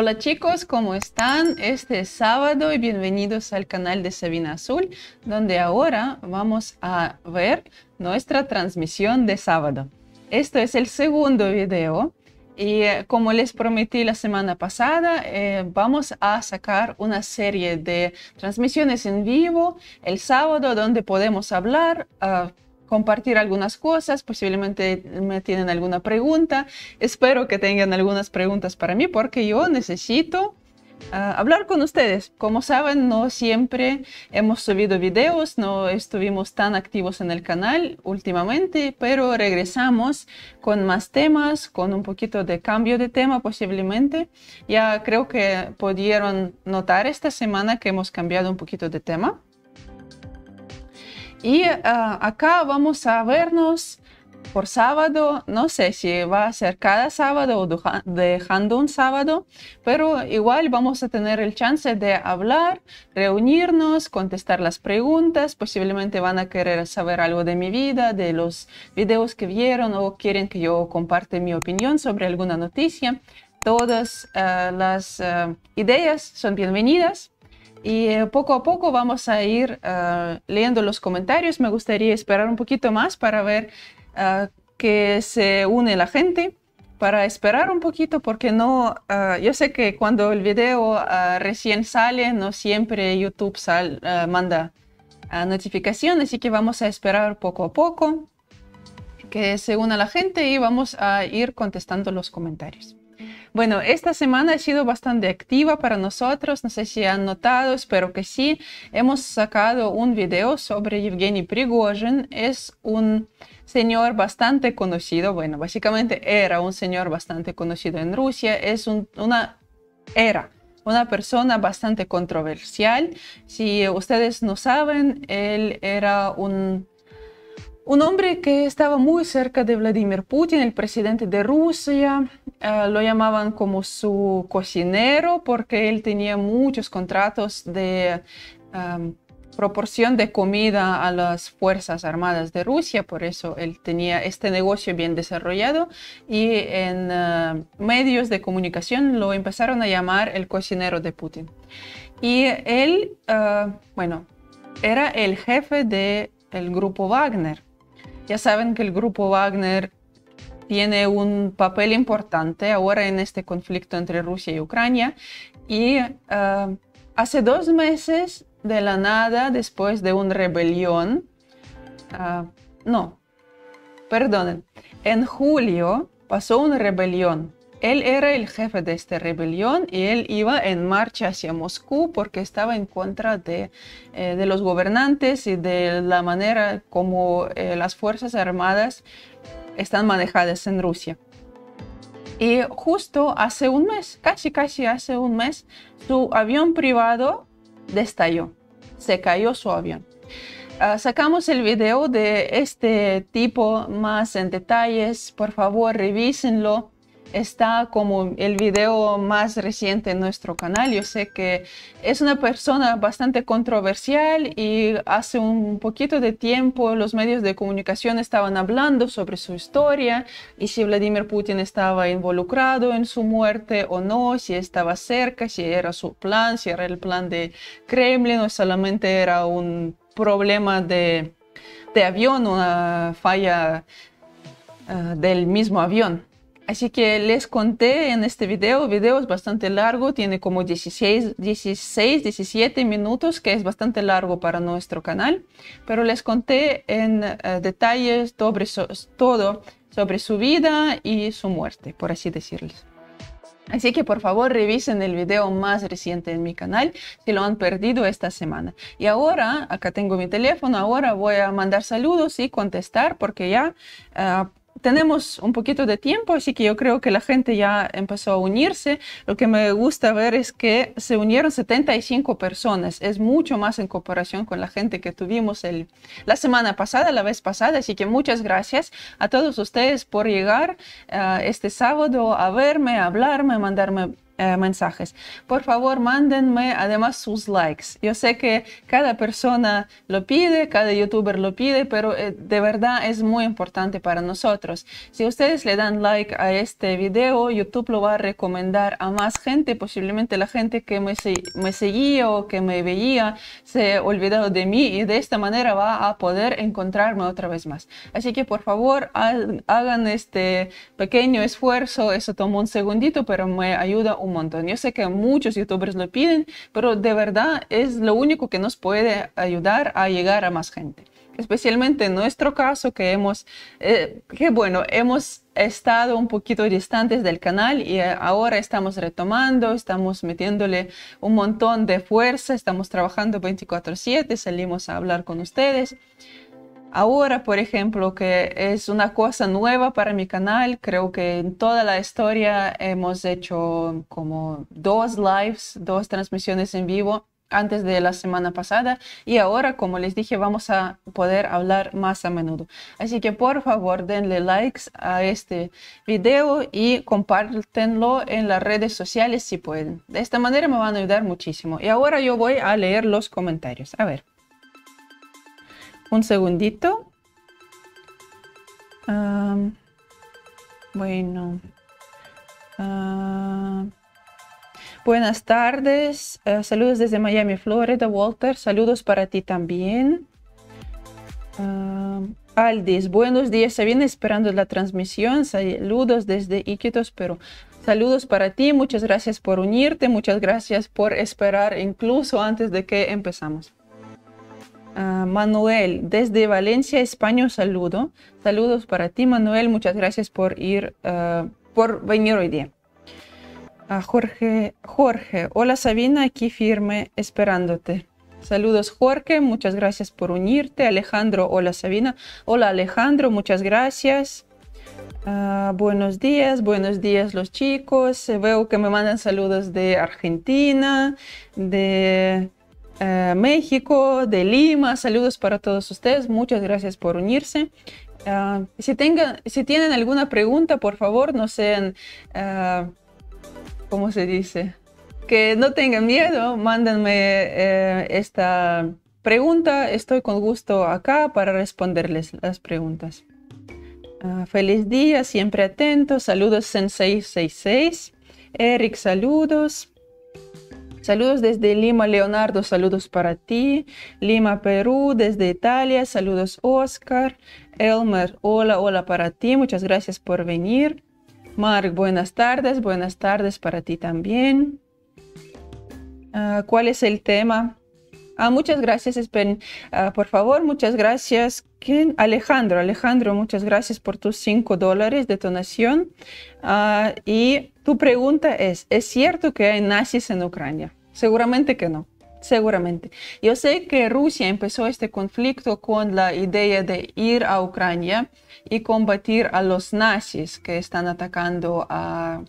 Hola chicos, ¿cómo están? Este sábado y bienvenidos al canal de Sabina Azul, donde ahora vamos a ver nuestra transmisión de sábado. Esto es el segundo video y eh, como les prometí la semana pasada, eh, vamos a sacar una serie de transmisiones en vivo el sábado donde podemos hablar. Ah, compartir algunas cosas, posiblemente me tienen alguna pregunta. Espero que tengan algunas preguntas para mí porque yo necesito ah, hablar con ustedes. Como saben, no siempre hemos subido videos, no estuvimos tan activos en el canal últimamente, pero regresamos con más temas, con un poquito de cambio de tema posiblemente. Ya creo que pudieron notar esta semana que hemos cambiado un poquito de tema. Y eh, acá vamos a vernos por sábado, no sé si va a ser cada sábado o dejando un sábado, pero igual vamos a tener el chance de hablar, reunirnos, contestar las preguntas, posiblemente van a querer saber algo de mi vida, de los videos que vieron o quieren que yo comparte mi opinión sobre alguna noticia. Todas eh, las eh, ideas son bienvenidas. Y eh, poco a poco vamos a ir eh, leyendo los comentarios. Me gustaría esperar un poquito más para ver eh, que se une la gente. Para esperar un poquito, porque no, yo sé que cuando el video recién sale, no siempre YouTube manda notificaciones, así que vamos a esperar poco a poco que se una la gente y vamos a ir contestando los comentarios. Bueno, esta semana ha sido bastante activa para nosotros, no sé si han notado, espero que sí. Hemos sacado un video sobre Evgeny Prigozhin, es un señor bastante conocido, bueno, básicamente era un señor bastante conocido en Rusia, es una era una persona bastante controversial. Si ustedes no saben, él era un un hombre que estaba muy cerca de Vladimir Putin, el presidente de Rusia, eh, lo llamaban como su cocinero porque él tenía muchos contratos de em, proporción de comida a las Fuerzas Armadas de Rusia, por eso él tenía este negocio bien desarrollado y en eh, medios de comunicación lo empezaron a llamar el cocinero de Putin. Y él, eh, bueno, era el jefe del grupo Wagner ya saben que el grupo Wagner tiene un papel importante ahora en este conflicto entre Rusia y Ucrania y ah, hace dos meses de la nada, después de una rebelión, ah, no, perdonen, en julio pasó una rebelión él era el jefe de esta rebelión y él iba en marcha hacia Moscú porque estaba en contra de, eh, los gobernantes y de la manera como eh, las Fuerzas Armadas están manejadas en Rusia. Y justo hace un mes, casi casi hace un mes, su avión privado destalló. Se cayó su avión. Ah, sacamos el video de este tipo más en detalles. Por favor, revísenlo está como el video más reciente en nuestro canal. Yo sé que es una persona bastante controversial y hace un poquito de tiempo los medios de comunicación estaban hablando sobre su historia y si Vladimir Putin estaba involucrado en su muerte o no, si estaba cerca, si era su plan, si era el plan de Kremlin o solamente era un problema de, avión, una falla ah, del mismo avión. Así que les conté en este video, el video es bastante largo, tiene como 16, 16, 17 minutos, que es bastante largo para nuestro canal, pero les conté en eh, detalles sobre todo sobre su vida y su muerte, por así decirles. Así que por favor revisen el video más reciente en mi canal si lo han perdido esta semana. Y ahora, acá tengo mi teléfono, ahora voy a mandar saludos y contestar porque ya ah, tenemos un poquito de tiempo, así que yo creo que la gente ya empezó a unirse. Lo que me gusta ver es que se unieron 75 personas. Es mucho más en comparación con la gente que tuvimos el, la semana pasada, la vez pasada. Así que muchas gracias a todos ustedes por llegar eh, este sábado a verme, a hablarme, a mandarme eh, mensajes. Por favor, mándenme además sus likes. Yo sé que cada persona lo pide, cada youtuber lo pide, pero eh, de verdad es muy importante para nosotros. Si ustedes le dan like a este video, YouTube lo va a recomendar a más gente, posiblemente la gente que me, me seguía o que me veía se olvidado de mí y de esta manera va a poder encontrarme otra vez más. Así que por favor hagan este pequeño esfuerzo, eso tomó un segundito, pero me ayuda un montón. Yo sé que muchos youtubers lo piden, pero de verdad es lo único que nos puede ayudar a llegar a más gente. Especialmente en nuestro caso que hemos, eh, que bueno, hemos estado un poquito distantes del canal y eh, ahora estamos retomando, estamos metiéndole un montón de fuerza, estamos trabajando 24/7, salimos a hablar con ustedes. Ahora, por ejemplo, que es una cosa nueva para mi canal, creo que en toda la historia hemos hecho como dos lives, dos transmisiones en vivo antes de la semana pasada y ahora, como les dije, vamos a poder hablar más a menudo. Así que por favor denle likes a este video y compártenlo en las redes sociales si pueden. De esta manera me van a ayudar muchísimo. Y ahora yo voy a leer los comentarios. A ver. Un segundito. bueno. buenas tardes. Eh, saludos desde Miami, Florida, Walter. Saludos para ti también. Aldis, buenos días. Se viene esperando la transmisión. Saludos desde Iquitos, pero Saludos para ti. Muchas gracias por unirte. Muchas gracias por esperar incluso antes de que empezamos. Ah, Manuel, desde Valencia, España, saludo. Saludos para ti, Manuel. Muchas gracias por ir, ah, por venir hoy día. Ah, Jorge, Jorge, hola Sabina, aquí firme esperándote. Saludos Jorge, muchas gracias por unirte. Alejandro, hola Sabina. Hola Alejandro, muchas gracias. buenos días, buenos días los chicos. Eh, veo que me mandan saludos de Argentina, de México, de Lima. Saludos para todos ustedes. Muchas gracias por unirse. Ah, si, tengan, si tienen alguna pregunta, por favor, no sean, ah, ¿cómo se dice? Que no tengan miedo, mándenme eh, esta pregunta. Estoy con gusto acá para responderles las preguntas. Ah, feliz día, siempre atento. Saludos en 666 Eric, saludos. Saludos desde Lima, Leonardo, saludos para ti. Lima, Perú, desde Italia, saludos Oscar. Elmer, hola, hola para ti, muchas gracias por venir. Mark, buenas tardes, buenas tardes para ti también. Ah, ¿Cuál es el tema? Ah, muchas gracias, Espen. Ah, por favor, muchas gracias. Alejandro, Alejandro, muchas gracias por tus 5 dólares de donación. Ah, y tu pregunta es, ¿es cierto que hay nazis en Ucrania? Seguramente que no, seguramente. Yo sé que Rusia empezó este conflicto con la idea de ir a Ucrania y combatir a los nazis que están atacando a,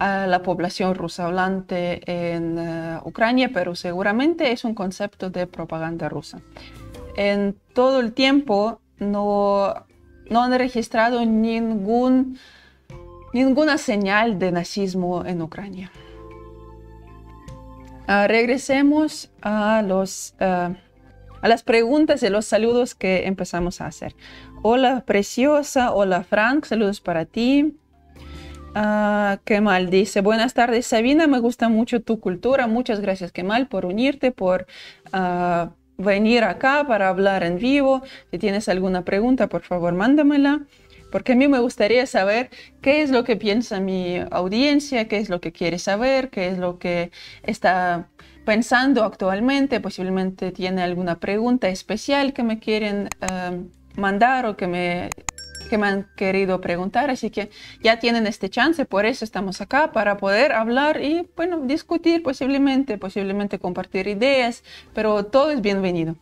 la población rusa hablante en eh, Ucrania, pero seguramente es un concepto de propaganda rusa en todo el tiempo no, no han registrado ningún, ninguna señal de nazismo en Ucrania. Ah, regresemos a, los, ah, a las preguntas y los saludos que empezamos a hacer. Hola preciosa, hola Frank, saludos para ti. Kemal ah, dice, buenas tardes Sabina, me gusta mucho tu cultura, muchas gracias Kemal por unirte, por venir acá para hablar en vivo. Si tienes alguna pregunta, por favor, mándamela, porque a mí me gustaría saber qué es lo que piensa mi audiencia, qué es lo que quiere saber, qué es lo que está pensando actualmente. Posiblemente tiene alguna pregunta especial que me quieren eh, mandar o que me que me han querido preguntar, así que ya tienen este chance, por eso estamos acá, para poder hablar y, bueno, discutir posiblemente, posiblemente compartir ideas, pero todo es bienvenido.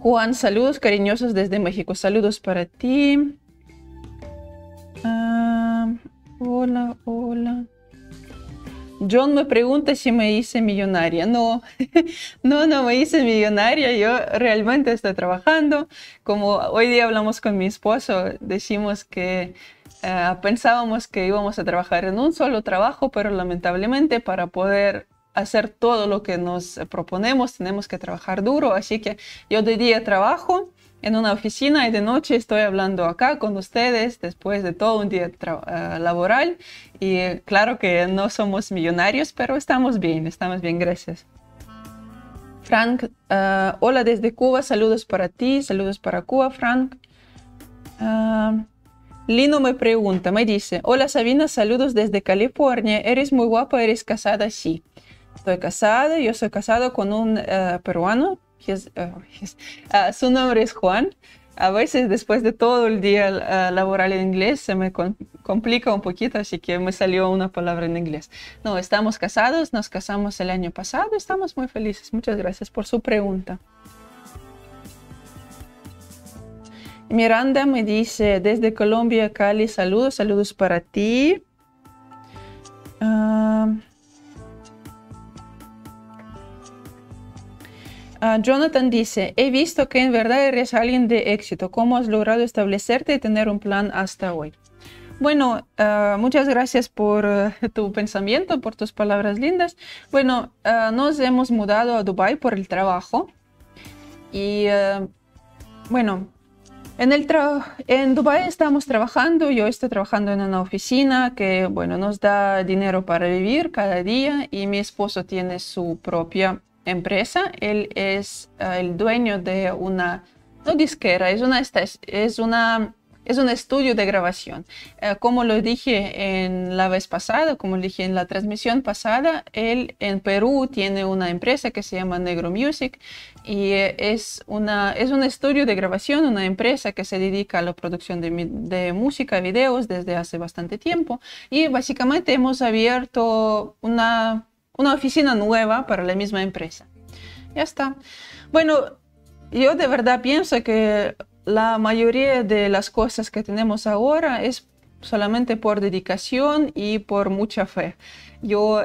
Juan, saludos cariñosos desde México, saludos para ti. Ah, hola, hola. John me pregunta si me hice millonaria. No, no, no me hice millonaria. Yo realmente estoy trabajando. Como hoy día hablamos con mi esposo, decimos que eh, pensábamos que íbamos a trabajar en un solo trabajo, pero lamentablemente para poder hacer todo lo que nos proponemos tenemos que trabajar duro. Así que yo de día trabajo en una oficina y de noche estoy hablando acá con ustedes después de todo un día eh, laboral. Y eh, claro que no somos millonarios, pero estamos bien, estamos bien, gracias. Frank, eh, hola desde Cuba, saludos para ti, saludos para Cuba, Frank. Lino me pregunta, me dice, hola Sabina, saludos desde California, eres muy guapa, eres casada, sí. Estoy casada, yo soy casado con un peruano, Ah, su nombre es Juan. A veces después de todo el día ah, laboral en inglés se me complica un poquito, así que me salió una palabra en inglés. No, estamos casados, nos casamos el año pasado, estamos muy felices. Muchas gracias por su pregunta. Miranda me dice desde Colombia, Cali, saludos, saludos para ti. Ah, Ah, Jonathan dice, he visto que en verdad eres alguien de éxito. ¿Cómo has logrado establecerte y tener un plan hasta hoy? Bueno, ah, muchas gracias por eh, tu pensamiento, por tus palabras lindas. Bueno, ah, nos hemos mudado a Dubai por el trabajo. Y eh, bueno, en, el en Dubai estamos trabajando, yo estoy trabajando en una oficina que, bueno, nos da dinero para vivir cada día y mi esposo tiene su propia empresa, él es eh, el dueño de una, no disquera, es una, es una es un estudio de grabación. Eh, como lo dije en la vez pasada, como dije en la transmisión pasada, él en Perú tiene una empresa que se llama Negro Music y eh, es, una, es un estudio de grabación, una empresa que se dedica a la producción de, de música, videos desde hace bastante tiempo y básicamente hemos abierto una una oficina nueva para la misma empresa. Ya está. Bueno, yo de verdad pienso que la mayoría de las cosas que tenemos ahora es solamente por dedicación y por mucha fe. Yo,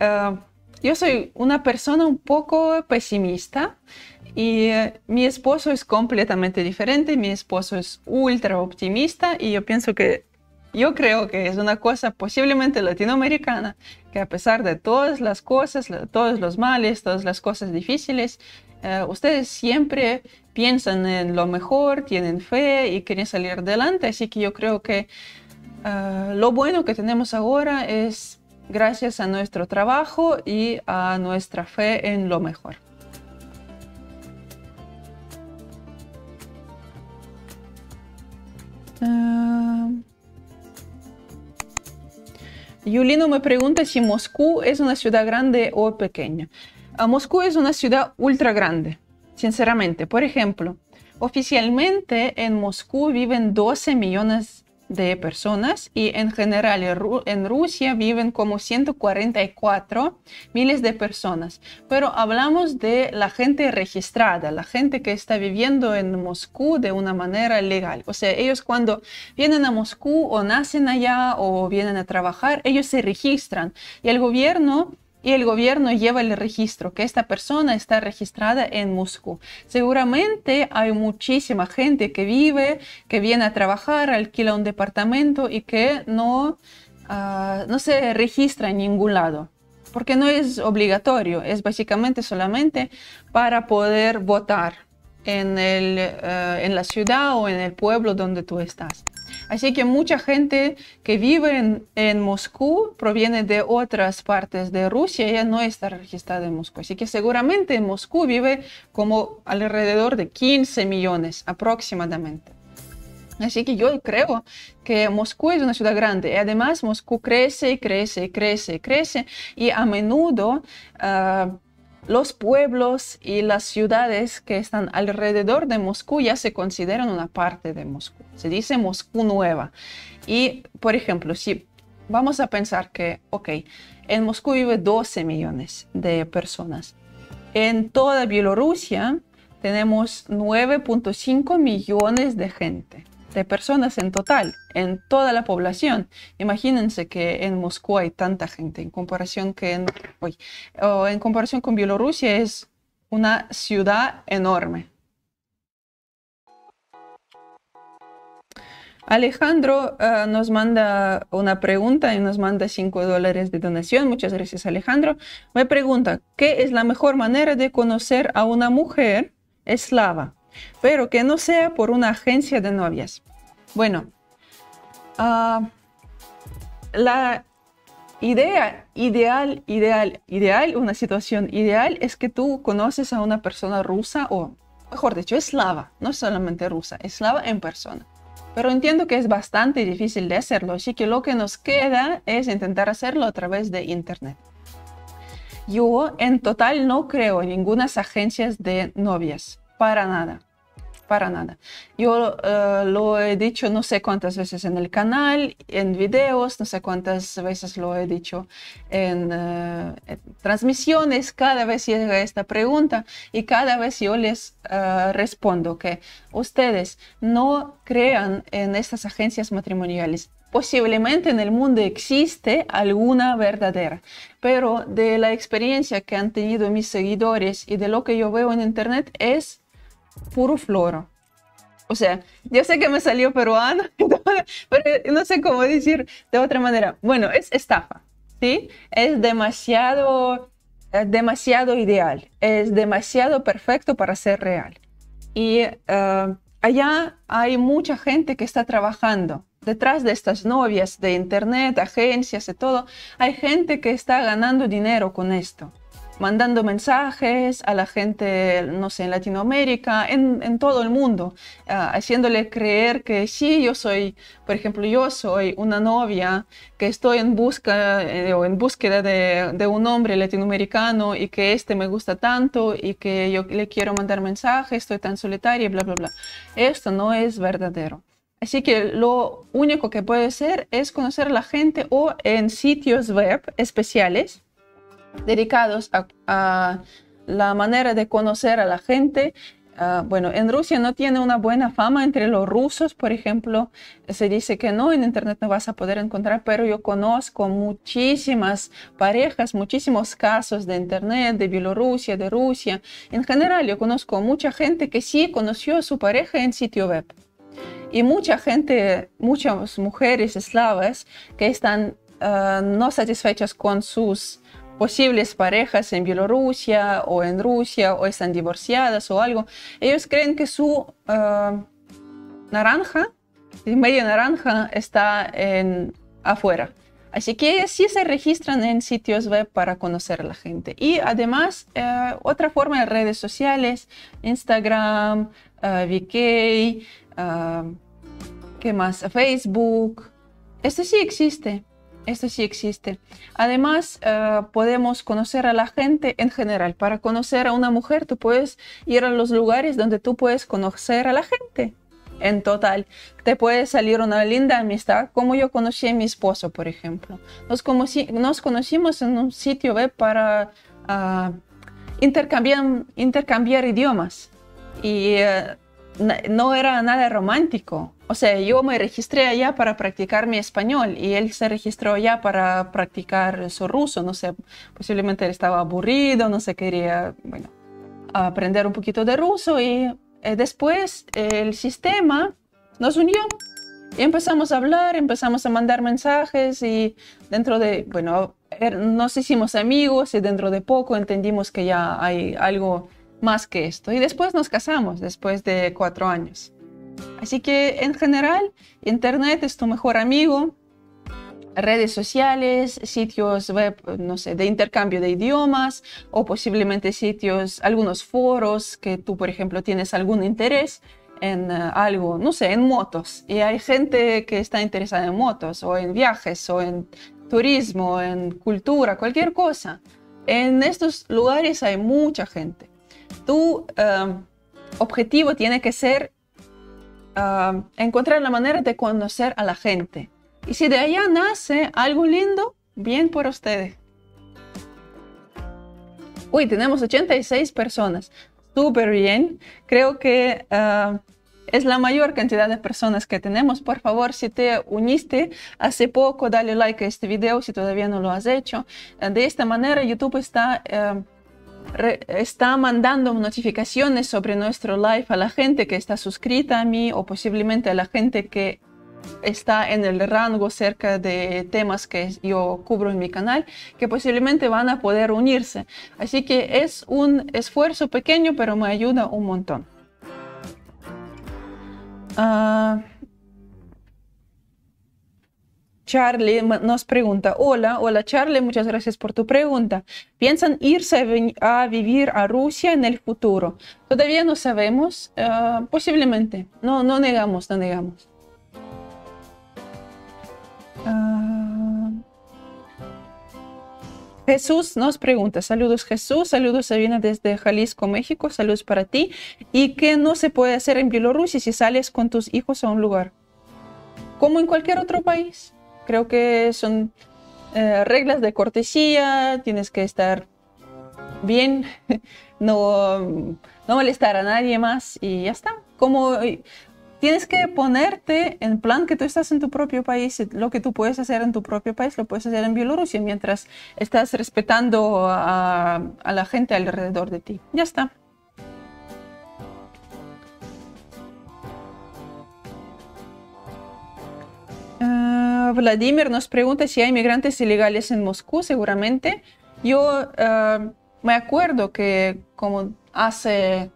eh, yo soy una persona un poco pesimista y eh, mi esposo es completamente diferente. Mi esposo es ultra optimista y yo pienso que yo creo que es una cosa posiblemente latinoamericana, que a pesar de todas las cosas, todos los males, todas las cosas difíciles, eh, ustedes siempre piensan en lo mejor, tienen fe y quieren salir adelante. Así que yo creo que eh, lo bueno que tenemos ahora es gracias a nuestro trabajo y a nuestra fe en lo mejor. Eh, Yulino me pregunta si Moscú es una ciudad grande o pequeña. A Moscú es una ciudad ultra grande, sinceramente. Por ejemplo, oficialmente en Moscú viven 12 millones de personas y en general en Rusia viven como 144 miles de personas. Pero hablamos de la gente registrada, la gente que está viviendo en Moscú de una manera legal. O sea, ellos cuando vienen a Moscú o nacen allá o vienen a trabajar, ellos se registran y el gobierno y el gobierno lleva el registro que esta persona está registrada en Moscú. Seguramente hay muchísima gente que vive, que viene a trabajar, alquila un departamento y que no, ah, no se registra en ningún lado porque no es obligatorio, es básicamente solamente para poder votar en, el, eh, en la ciudad o en el pueblo donde tú estás. Así que mucha gente que vive en, Moscú proviene de otras partes de Rusia, ella no está registrada en Moscú. Así que seguramente en Moscú vive como alrededor de 15 millones aproximadamente. Así que yo creo que Moscú es una ciudad grande y además Moscú crece y crece y crece y crece y a menudo... Eh, los pueblos y las ciudades que están alrededor de Moscú ya se consideran una parte de Moscú. Se dice Moscú nueva. Y, por ejemplo, si vamos a pensar que, ok, en Moscú vive 12 millones de personas. En toda Bielorrusia tenemos 9.5 millones de gente personas en total, en toda la población. Imagínense que en Moscú hay tanta gente en comparación que en, en comparación con Bielorrusia es una ciudad enorme. Alejandro eh, nos manda una pregunta y nos manda 5 dólares de donación. Muchas gracias, Alejandro. Me pregunta, ¿qué es la mejor manera de conocer a una mujer eslava, pero que no sea por una agencia de novias? Bueno, ah, la idea, ideal, ideal, ideal, una situación ideal es que tú conoces a una persona rusa o, mejor dicho, eslava, no solamente rusa, eslava en persona. Pero entiendo que es bastante difícil de hacerlo, así que lo que nos queda es intentar hacerlo a través de Internet. Yo en total no creo en ninguna agencias de novias, para nada para nada. Yo eh, lo he dicho no sé cuántas veces en el canal, en videos, no sé cuántas veces lo he dicho en, eh, transmisiones. Cada vez llega esta pregunta y cada vez yo les eh, respondo que ustedes no crean en estas agencias matrimoniales posiblemente en el mundo existe alguna verdadera, pero de la experiencia que han tenido mis seguidores y de lo que yo veo en Internet es puro floro. O sea, yo sé que me salió peruano, pero no sé cómo decir de otra manera. Bueno, es estafa, ¿sí? Es demasiado, demasiado ideal, es demasiado perfecto para ser real. Y eh, allá hay mucha gente que está trabajando detrás de estas novias de internet, agencias y todo. Hay gente que está ganando dinero con esto mandando mensajes a la gente, no sé, en Latinoamérica, en, todo el mundo, ah, haciéndole creer que sí, yo soy, por ejemplo, yo soy una novia que estoy en busca eh, o en búsqueda de, un hombre latinoamericano y que este me gusta tanto y que yo le quiero mandar mensajes, estoy tan solitaria, bla, bla, bla. Esto no es verdadero. Así que lo único que puede ser es conocer a la gente o en sitios web especiales dedicados a, la manera de conocer a la gente. Ah, bueno, en Rusia no tiene una buena fama entre los rusos, por ejemplo, se dice que no, en Internet no vas a poder encontrar, pero yo conozco muchísimas parejas, muchísimos casos de Internet, de Bielorrusia, de Rusia. En general, yo conozco mucha gente que sí conoció a su pareja en sitio web. Y mucha gente, muchas mujeres eslavas que están ah, no satisfechas con sus posibles parejas en Bielorrusia o en Rusia o están divorciadas o algo, ellos creen que su eh, Naranja naranja, medio naranja, está en, afuera. Así que sí se registran en sitios web para conocer a la gente. Y además, eh, otra forma de redes sociales, Instagram, eh, VK, ¿qué más? Facebook. Esto sí existe. Esto sí existe. Además, eh, podemos conocer a la gente en general. Para conocer a una mujer, tú puedes ir a los lugares donde tú puedes conocer a la gente. En total, te puede salir una linda amistad, como yo conocí a mi esposo, por ejemplo. Nos, nos conocimos en un sitio web para ah, intercambiar, intercambiar idiomas. Eh, no era nada romántico. O sea, yo me registré allá para practicar mi español y él se registró allá para practicar su ruso. No sé, posiblemente él estaba aburrido, no sé, quería, bueno, aprender un poquito de ruso y eh, después el sistema nos unió. Y empezamos a hablar, empezamos a mandar mensajes y dentro de, bueno, er, nos hicimos amigos y dentro de poco entendimos que ya hay algo más que esto. Y después nos casamos, después de cuatro años. Así que en general, Internet es tu mejor amigo, redes sociales, sitios web, no sé, de intercambio de idiomas o posiblemente sitios, algunos foros que tú, por ejemplo, tienes algún interés en eh, algo, no sé, en motos. Y hay gente que está interesada en motos o en viajes o en turismo, en cultura, cualquier cosa. En estos lugares hay mucha gente tu em, objetivo tiene que ser em, encontrar la manera de conocer a la gente. Y si de allá nace algo lindo, bien por ustedes. Uy, tenemos 86 personas. Súper bien. Creo que em, es la mayor cantidad de personas que tenemos. Por favor, si te uniste hace poco, dale like a este video si todavía no lo has hecho. De esta manera, YouTube está está mandando notificaciones sobre nuestro live a la gente que está suscrita a mí o posiblemente a la gente que está en el rango cerca de temas que yo cubro en mi canal, que posiblemente van a poder unirse. Así que es un esfuerzo pequeño, pero me ayuda un montón. Ah, Charlie nos pregunta, hola, hola Charlie, muchas gracias por tu pregunta. ¿Piensan irse a vivir a Rusia en el futuro? Todavía no sabemos, ah, posiblemente. No, no negamos, no negamos. Ah. Jesús nos pregunta, saludos Jesús, saludos Sabina desde Jalisco, México, saludos para ti. ¿Y qué no se puede hacer en Bielorrusia si sales con tus hijos a un lugar? Como en cualquier otro país. Creo que son eh, reglas de cortesía, tienes que estar bien, no, no molestar a nadie más y ya está. Como tienes que ponerte en plan que tú estás en tu propio país, lo que tú puedes hacer en tu propio país lo puedes hacer en Bielorrusia mientras estás respetando a la gente alrededor de ti. Ya está. Vladimir nos pregunta si hay migrantes ilegales en Moscú, seguramente. Yo eh, me acuerdo que como hace,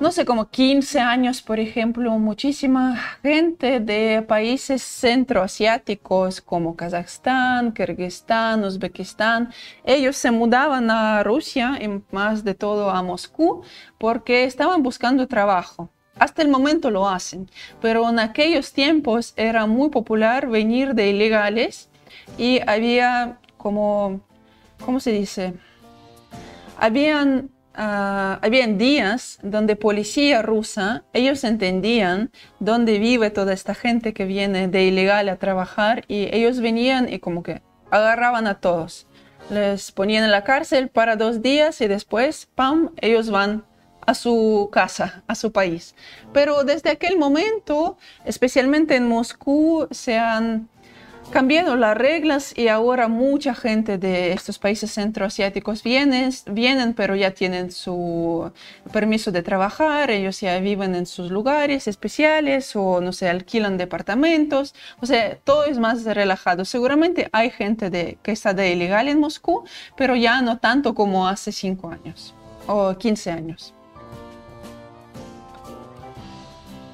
no sé, como 15 años, por ejemplo, muchísima gente de países centroasiáticos como Kazajstán, Kirguistán, Uzbekistán, ellos se mudaban a Rusia y más de todo a Moscú porque estaban buscando trabajo hasta el momento lo hacen, pero en aquellos tiempos era muy popular venir de ilegales y había como, ¿cómo se dice? Ah, habían, días donde policía rusa, ellos entendían dónde vive toda esta gente que viene de ilegal a trabajar y ellos venían y como que agarraban a todos. Les ponían en la cárcel para dos días y después, ¡pam!, ellos van su casa, a su país. Pero desde aquel momento, especialmente en Moscú, se han cambiado las reglas y ahora mucha gente de estos países centroasiáticos vienen, vienen, pero ya tienen su permiso de trabajar, ellos ya viven en sus lugares especiales o no sé, alquilan departamentos, o sea, todo es más relajado. Seguramente hay gente de, que está de ilegal en Moscú, pero ya no tanto como hace cinco años o quince años.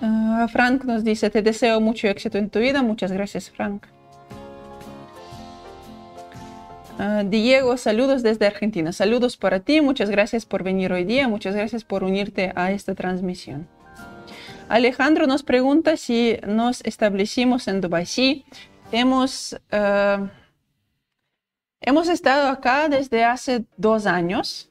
Ah, Frank nos dice, te deseo mucho éxito en tu vida. Muchas gracias, Frank. Ah, Diego, saludos desde Argentina. Saludos para ti. Muchas gracias por venir hoy día. Muchas gracias por unirte a esta transmisión. Alejandro nos pregunta si nos establecimos en Dubai. Sí, hemos, ah, hemos estado acá desde hace dos años.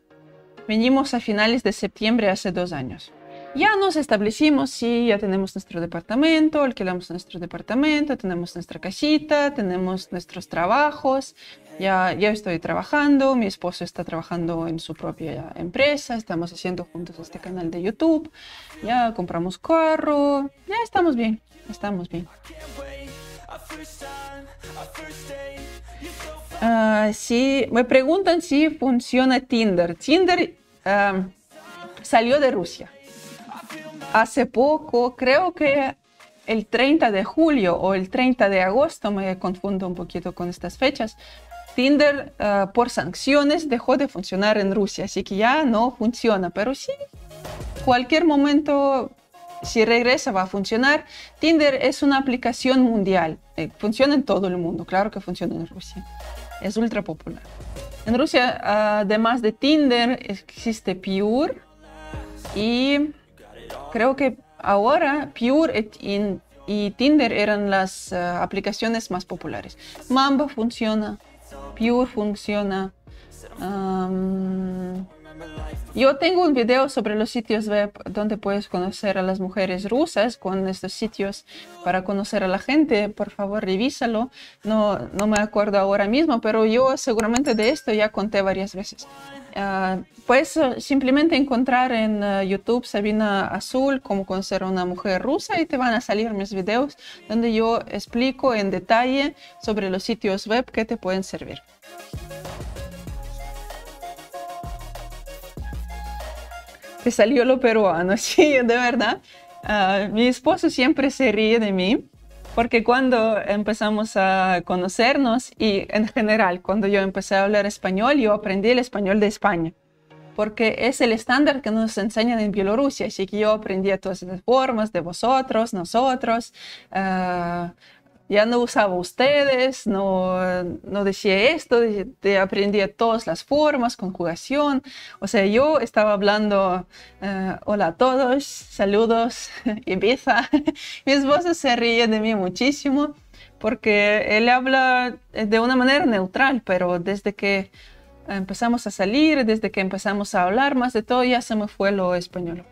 Venimos a finales de septiembre hace dos años. Ya nos establecimos, sí, ya tenemos nuestro departamento, alquilamos nuestro departamento, tenemos nuestra casita, tenemos nuestros trabajos, ya, ya estoy trabajando, mi esposo está trabajando en su propia empresa, estamos haciendo juntos este canal de YouTube, ya compramos carro, ya estamos bien, estamos bien. Ah, sí, me preguntan si funciona Tinder. Tinder ah, salió de Rusia hace poco, creo que el 30 de julio o el 30 de agosto, me confundo un poquito con estas fechas, Tinder eh, por sanciones dejó de funcionar en Rusia, así que ya no funciona, pero sí, cualquier momento, si regresa, va a funcionar. Tinder es una aplicación mundial, eh, funciona en todo el mundo, claro que funciona en Rusia, es ultra popular. En Rusia, además de Tinder, existe Pure y Creo que ahora Pure y, Tinder eran las eh, aplicaciones más populares. Mamba funciona, Pure funciona. yo tengo un video sobre los sitios web donde puedes conocer a las mujeres rusas con estos sitios para conocer a la gente. Por favor, revísalo. No, no me acuerdo ahora mismo, pero yo seguramente de esto ya conté varias veces. Ah, puedes eh, simplemente encontrar en eh, YouTube Sabina Azul como conocer a una mujer rusa y te van a salir mis videos donde yo explico en detalle sobre los sitios web que te pueden servir. Te salió lo peruano, sí, de verdad. Ah, mi esposo siempre se ríe de mí porque cuando empezamos a conocernos y en general cuando yo empecé a hablar español, yo aprendí el español de España, porque es el estándar que nos enseñan en Bielorrusia, así que yo aprendí todas las formas de vosotros, nosotros, ah, ya no usaba ustedes, no, no decía esto, aprendía todas las formas, conjugación. O sea, yo estaba hablando, eh, hola a todos, saludos, empieza. Mis voces se ríen de mí muchísimo porque él habla de una manera neutral, pero desde que empezamos a salir, desde que empezamos a hablar más de todo, ya se me fue lo español.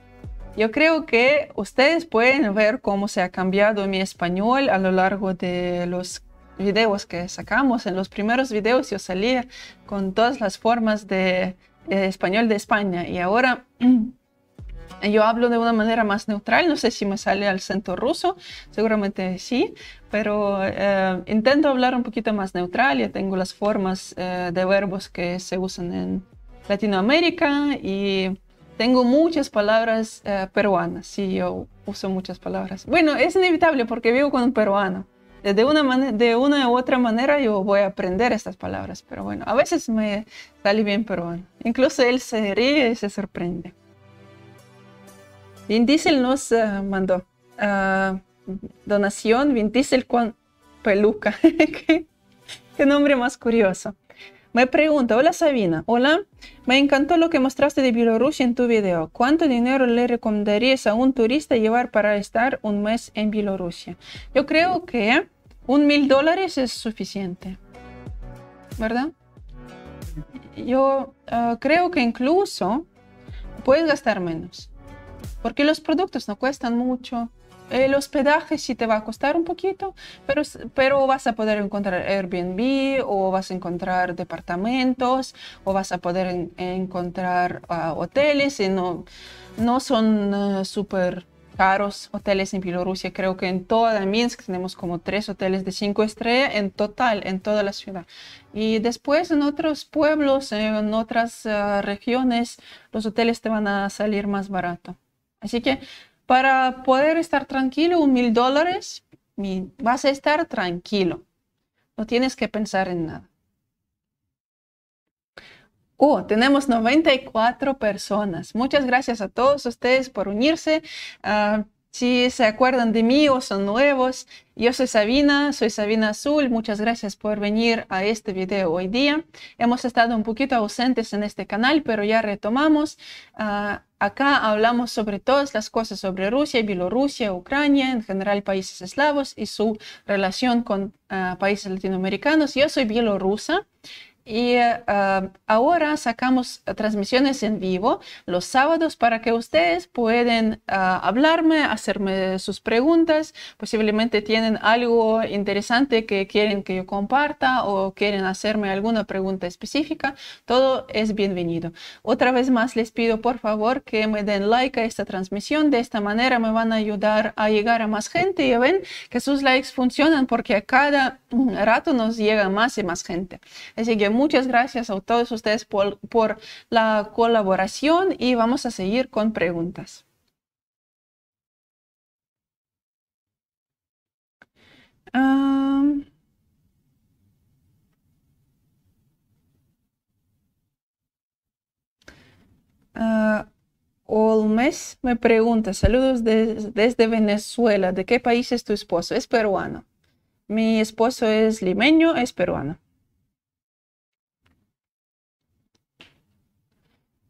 Yo creo que ustedes pueden ver cómo se ha cambiado mi español a lo largo de los videos que sacamos. En los primeros videos yo salía con todas las formas de, eh, español de España y ahora yo hablo de una manera más neutral. No sé si me sale al acento ruso, seguramente sí, pero eh, intento hablar un poquito más neutral. Ya tengo las formas eh, de verbos que se usan en Latinoamérica y tengo muchas palabras eh, peruanas, sí, yo uso muchas palabras. Bueno, es inevitable porque vivo con un peruano. De una, de una u otra manera yo voy a aprender estas palabras, pero bueno, a veces me sale bien peruano. Incluso él se ríe y se sorprende. Vin Diesel nos eh, mandó ah, donación Vin Diesel con peluca. qué nombre más curioso. Me pregunta, hola Sabina, hola, me encantó lo que mostraste de Bielorrusia en tu video. ¿Cuánto dinero le recomendarías a un turista llevar para estar un mes en Bielorrusia? Yo creo que un mil dólares es suficiente, ¿verdad? Yo ah, creo que incluso puedes gastar menos, porque los productos no cuestan mucho, el hospedaje sí te va a costar un poquito, pero, pero vas a poder encontrar Airbnb o vas a encontrar departamentos o vas a poder encontrar ah, hoteles y eh, no, no son ah, súper caros hoteles en Bielorrusia. Creo que en toda Minsk tenemos como tres hoteles de cinco estrellas en total, en toda la ciudad. Y después en otros pueblos, eh, en otras ah, regiones, los hoteles te van a salir más barato. Así que para poder estar tranquilo, un mil dólares, vas a estar tranquilo. No tienes que pensar en nada. Oh, tenemos 94 personas. Muchas gracias a todos ustedes por unirse. Ah, si se acuerdan de mí o son nuevos, yo soy Sabina, soy Sabina Azul, muchas gracias por venir a este video hoy día. Hemos estado un poquito ausentes en este canal, pero ya retomamos. Ah, acá hablamos sobre todas las cosas sobre Rusia, Bielorrusia, Ucrania, en general países eslavos y su relación con ah, países latinoamericanos. Yo soy bielorrusa, y eh, ahora sacamos eh, transmisiones en vivo los sábados para que ustedes pueden eh, hablarme, hacerme sus preguntas. Posiblemente tienen algo interesante que quieren que yo comparta o quieren hacerme alguna pregunta específica. Todo es bienvenido. Otra vez más les pido por favor que me den like a esta transmisión. De esta manera me van a ayudar a llegar a más gente. y ven que sus likes funcionan porque a cada rato nos llega más y más gente. Así que muchas gracias a todos ustedes por, la colaboración y vamos a seguir con preguntas. Ah, Olmes me pregunta, saludos desde Venezuela, ¿de qué país es tu esposo? Es peruano. Mi esposo es limeño, es peruano.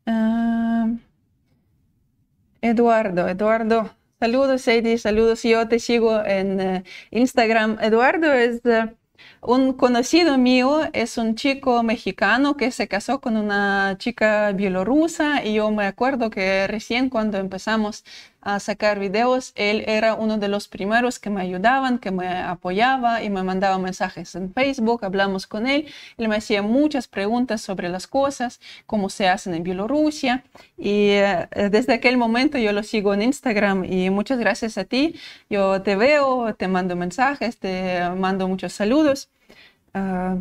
Ah, Eduardo, Eduardo, saludos Eddie, saludos, yo te sigo en eh, Instagram. Eduardo es eh, un conocido mío, es un chico mexicano que se casó con una chica bielorrusa y yo me acuerdo que recién cuando empezamos a sacar videos, él era uno de los primeros que me ayudaban, que me apoyaba y me mandaba mensajes en Facebook, hablamos con él, él me hacía muchas preguntas sobre las cosas, cómo se hacen en Bielorrusia y eh, desde aquel momento yo lo sigo en Instagram y muchas gracias a ti, yo te veo, te mando mensajes, te mando muchos saludos. Ah,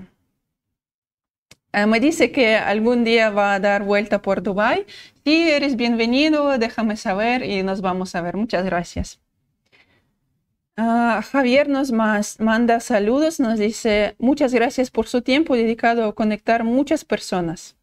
Ah, me dice que algún día va a dar vuelta por Dubai. Si eres bienvenido, déjame saber y nos vamos a ver. Muchas gracias. Ah, Javier nos manda saludos, nos dice muchas gracias por su tiempo dedicado a conectar muchas personas.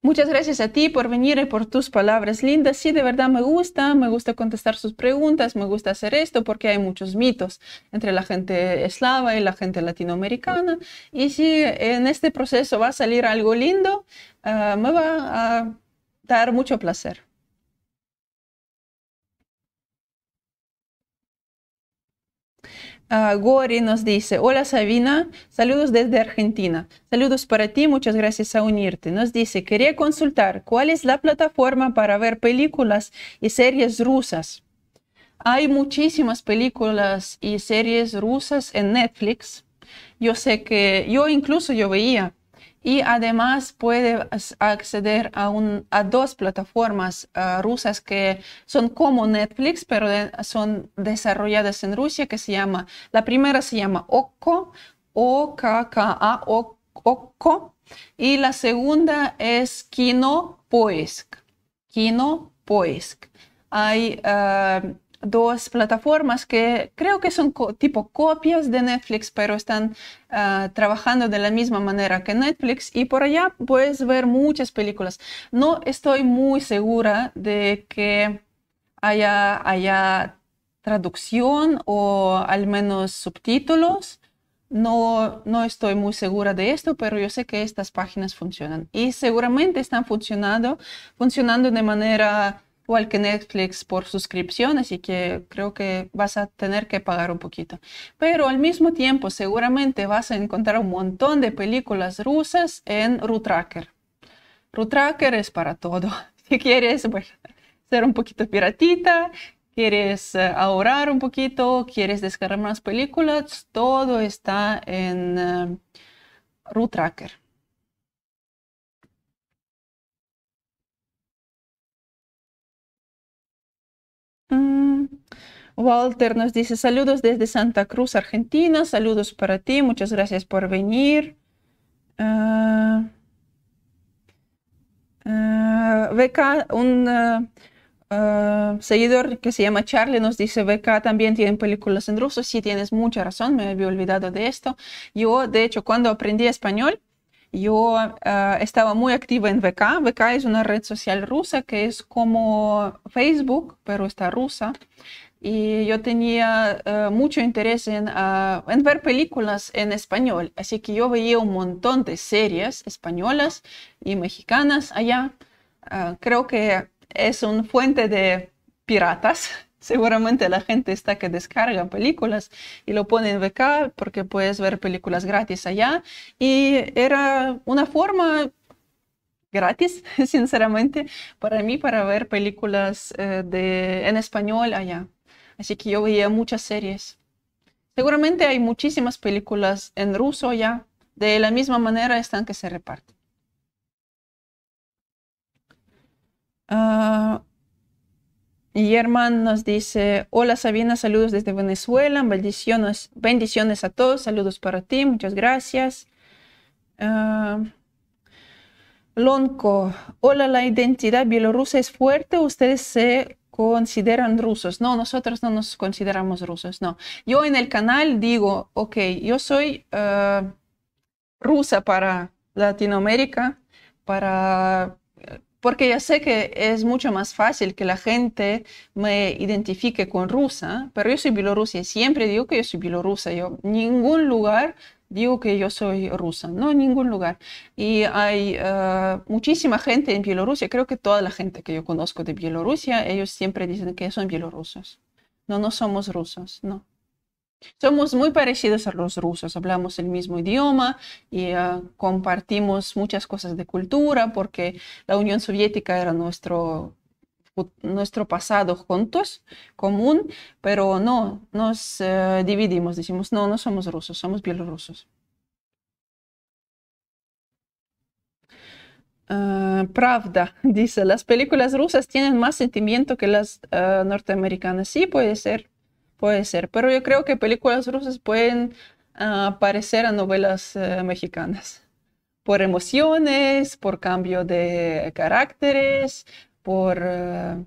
Muchas gracias a ti por venir y por tus palabras lindas. Sí, de verdad me gusta, me gusta contestar sus preguntas, me gusta hacer esto porque hay muchos mitos entre la gente eslava y la gente latinoamericana. Y si en este proceso va a salir algo lindo, ah, me va a dar mucho placer. Ah, Gori nos dice, hola Sabina, saludos desde Argentina. Saludos para ti, muchas gracias a unirte. Nos dice, quería consultar cuál es la plataforma para ver películas y series rusas. Hay muchísimas películas y series rusas en Netflix. Yo sé que yo incluso yo veía, y además puedes acceder a, dos plataformas eh, rusas que son como Netflix, pero son desarrolladas en Rusia, que se llama, la primera se llama OKKO, o -K -K o y la segunda es Kinopoisk, Kinopoisk. Hay... Eh, dos plataformas que creo que son tipo copias de Netflix, pero están ah, trabajando de la misma manera que Netflix y por allá puedes ver muchas películas. No estoy muy segura de que haya, haya traducción o al menos subtítulos. No, no estoy muy segura de esto, pero yo sé que estas páginas funcionan y seguramente están funcionando, funcionando de manera igual que Netflix por suscripción, así que creo que vas a tener que pagar un poquito. Pero al mismo tiempo seguramente vas a encontrar un montón de películas rusas en Root Tracker es para todo. Si quieres ser un poquito piratita, quieres eh, ahorrar un poquito, quieres descargar más películas, todo está en eh, Root Tracker. Mm. Walter nos dice saludos desde Santa Cruz, Argentina. Saludos para ti. Muchas gracias por venir. Ah, ah, un ah, seguidor que se llama Charlie nos dice, VK también tienen películas en ruso. Sí, tienes mucha razón, me había olvidado de esto. Yo, de hecho, cuando aprendí español, yo ah, estaba muy activa en VK. VK es una red social rusa que es como Facebook, pero está rusa. Y yo tenía ah, mucho interés en, ah, en, ver películas en español. Así que yo veía un montón de series españolas y mexicanas allá. creo que es una fuente de piratas Seguramente la gente está que descarga películas y lo pone en VK porque puedes ver películas gratis allá. Y era una forma gratis, sinceramente, para mí, para ver películas eh, de, en español allá. Así que yo veía muchas series. Seguramente hay muchísimas películas en ruso ya. De la misma manera están que se reparten. Ah, Germán nos dice, hola Sabina, saludos desde Venezuela, bendiciones, bendiciones a todos, saludos para ti, muchas gracias. Ah, Lonco, hola, la identidad bielorrusa es fuerte, ustedes se consideran rusos. No, nosotros no nos consideramos rusos, no. Yo en el canal digo, ok, yo soy ah, rusa para Latinoamérica, para porque ya sé que es mucho más fácil que la gente me identifique con rusa, pero yo soy bielorrusa y siempre digo que yo soy bielorrusa. Yo ningún lugar digo que yo soy rusa, no en ningún lugar. Y hay eh, muchísima gente en Bielorrusia, creo que toda la gente que yo conozco de Bielorrusia, ellos siempre dicen que son bielorrusos. No, no somos rusos, no. Somos muy parecidos a los rusos, hablamos el mismo idioma y ah, compartimos muchas cosas de cultura porque la Unión Soviética era nuestro, nuestro pasado juntos, común, pero no, nos eh, dividimos, decimos, no, no somos rusos, somos bielorrusos. Ah, Pravda dice, las películas rusas tienen más sentimiento que las ah, norteamericanas. Sí, puede ser. Puede ser, pero yo creo que películas rusas pueden aparecer ah, parecer a novelas eh, mexicanas. Por emociones, por cambio de caracteres, por, eh,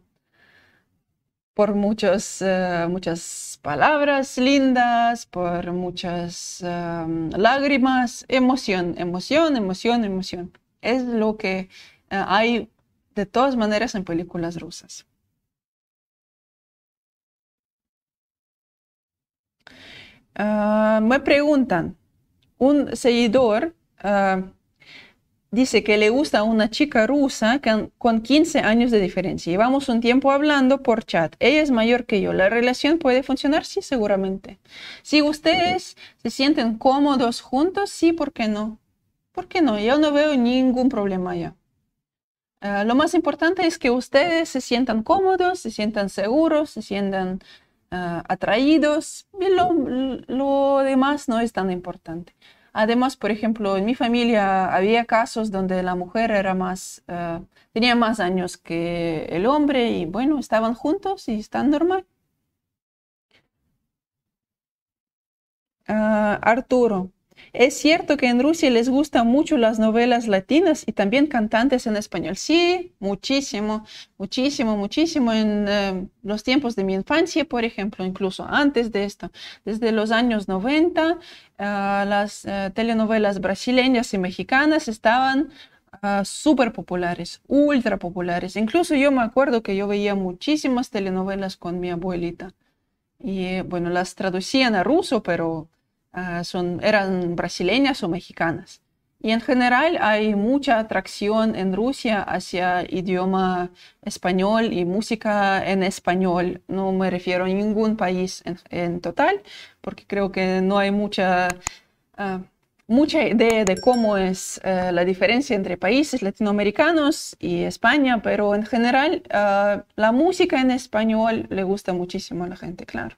por eh, muchas palabras lindas, por muchas em, lágrimas, emoción, emoción, emoción, emoción. Es lo que hay de todas maneras en películas rusas. Ah, me preguntan, un seguidor ah, dice que le gusta una chica rusa con, con 15 años de diferencia. Llevamos un tiempo hablando por chat. Ella es mayor que yo. ¿La relación puede funcionar? Sí, seguramente. Si ustedes se sienten cómodos juntos, sí, ¿por qué no? ¿Por qué no? Yo no veo ningún problema ya. Ah, lo más importante es que ustedes se sientan cómodos, se sientan seguros, se sientan Ah, atraídos lo, demás no es tan importante. Además, por ejemplo, en mi familia había casos donde la mujer era más, ah, tenía más años que el hombre y bueno, estaban juntos y están normal. Ah, Arturo, es cierto que en Rusia les gustan mucho las novelas latinas y también cantantes en español. Sí, muchísimo, muchísimo, muchísimo. En eh, los tiempos de mi infancia, por ejemplo, incluso antes de esto, desde los años 90, eh, las eh, telenovelas brasileñas y mexicanas estaban ah, súper populares, ultra populares. Incluso yo me acuerdo que yo veía muchísimas telenovelas con mi abuelita. Y bueno, las traducían a ruso, pero Ah, son, eran brasileñas o mexicanas. Y en general hay mucha atracción en Rusia hacia idioma español y música en español. No me refiero a ningún país en, total, porque creo que no hay mucha, ah, mucha idea de cómo es eh, la diferencia entre países latinoamericanos y España, pero en general ah, la música en español le gusta muchísimo a la gente, claro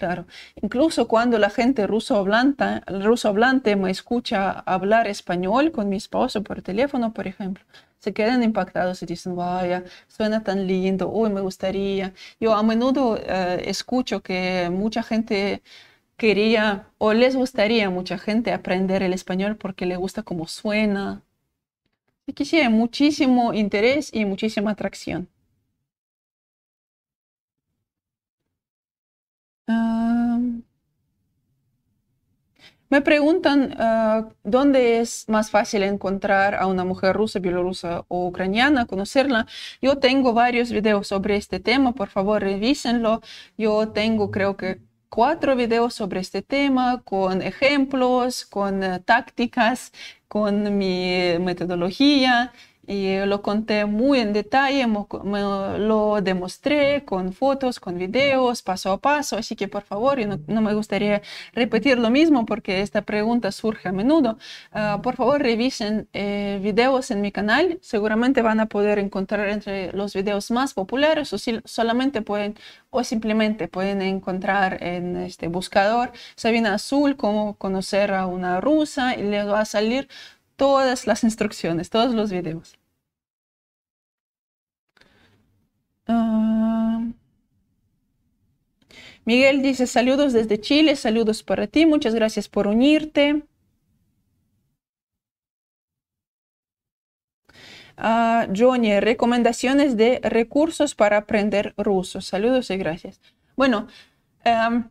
claro. Incluso cuando la gente ruso hablante, ruso hablante me escucha hablar español con mi esposo por teléfono, por ejemplo, se quedan impactados y dicen, vaya, suena tan lindo, uy, me gustaría. Yo a menudo eh, escucho que mucha gente quería o les gustaría a mucha gente aprender el español porque le gusta cómo suena. Y que muchísimo interés y muchísima atracción. me preguntan ah, dónde es más fácil encontrar a una mujer rusa, bielorrusa o ucraniana, conocerla. Yo tengo varios videos sobre este tema, por favor revísenlo. Yo tengo creo que cuatro videos sobre este tema con ejemplos, con eh, tácticas, con mi metodología. Y lo conté muy en detalle, me, lo demostré con fotos, con videos, paso a paso. Así que por favor, no, no me gustaría repetir lo mismo porque esta pregunta surge a menudo. Ah, por favor, revisen eh, videos en mi canal. Seguramente van a poder encontrar entre los videos más populares o si solamente pueden o simplemente pueden encontrar en este buscador Sabina Azul, cómo conocer a una rusa y les va a salir todas las instrucciones, todos los videos. Ah. Miguel dice saludos desde Chile, saludos para ti, muchas gracias por unirte. Ah, Johnny, recomendaciones de recursos para aprender ruso. Saludos y gracias. Bueno, em,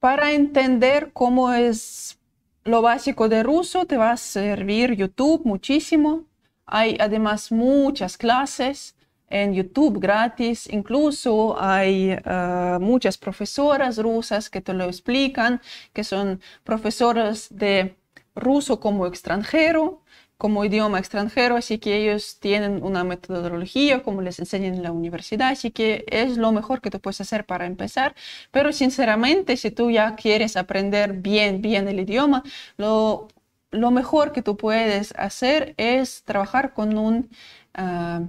para entender cómo es lo básico de ruso te va a servir YouTube muchísimo. Hay además muchas clases en YouTube gratis. Incluso hay eh, muchas profesoras rusas que te lo explican, que son profesoras de ruso como extranjero como idioma extranjero, así que ellos tienen una metodología, como les enseñan en la universidad, así que es lo mejor que tú puedes hacer para empezar. Pero sinceramente, si tú ya quieres aprender bien, bien el idioma, lo, lo mejor que tú puedes hacer es trabajar con un, ah,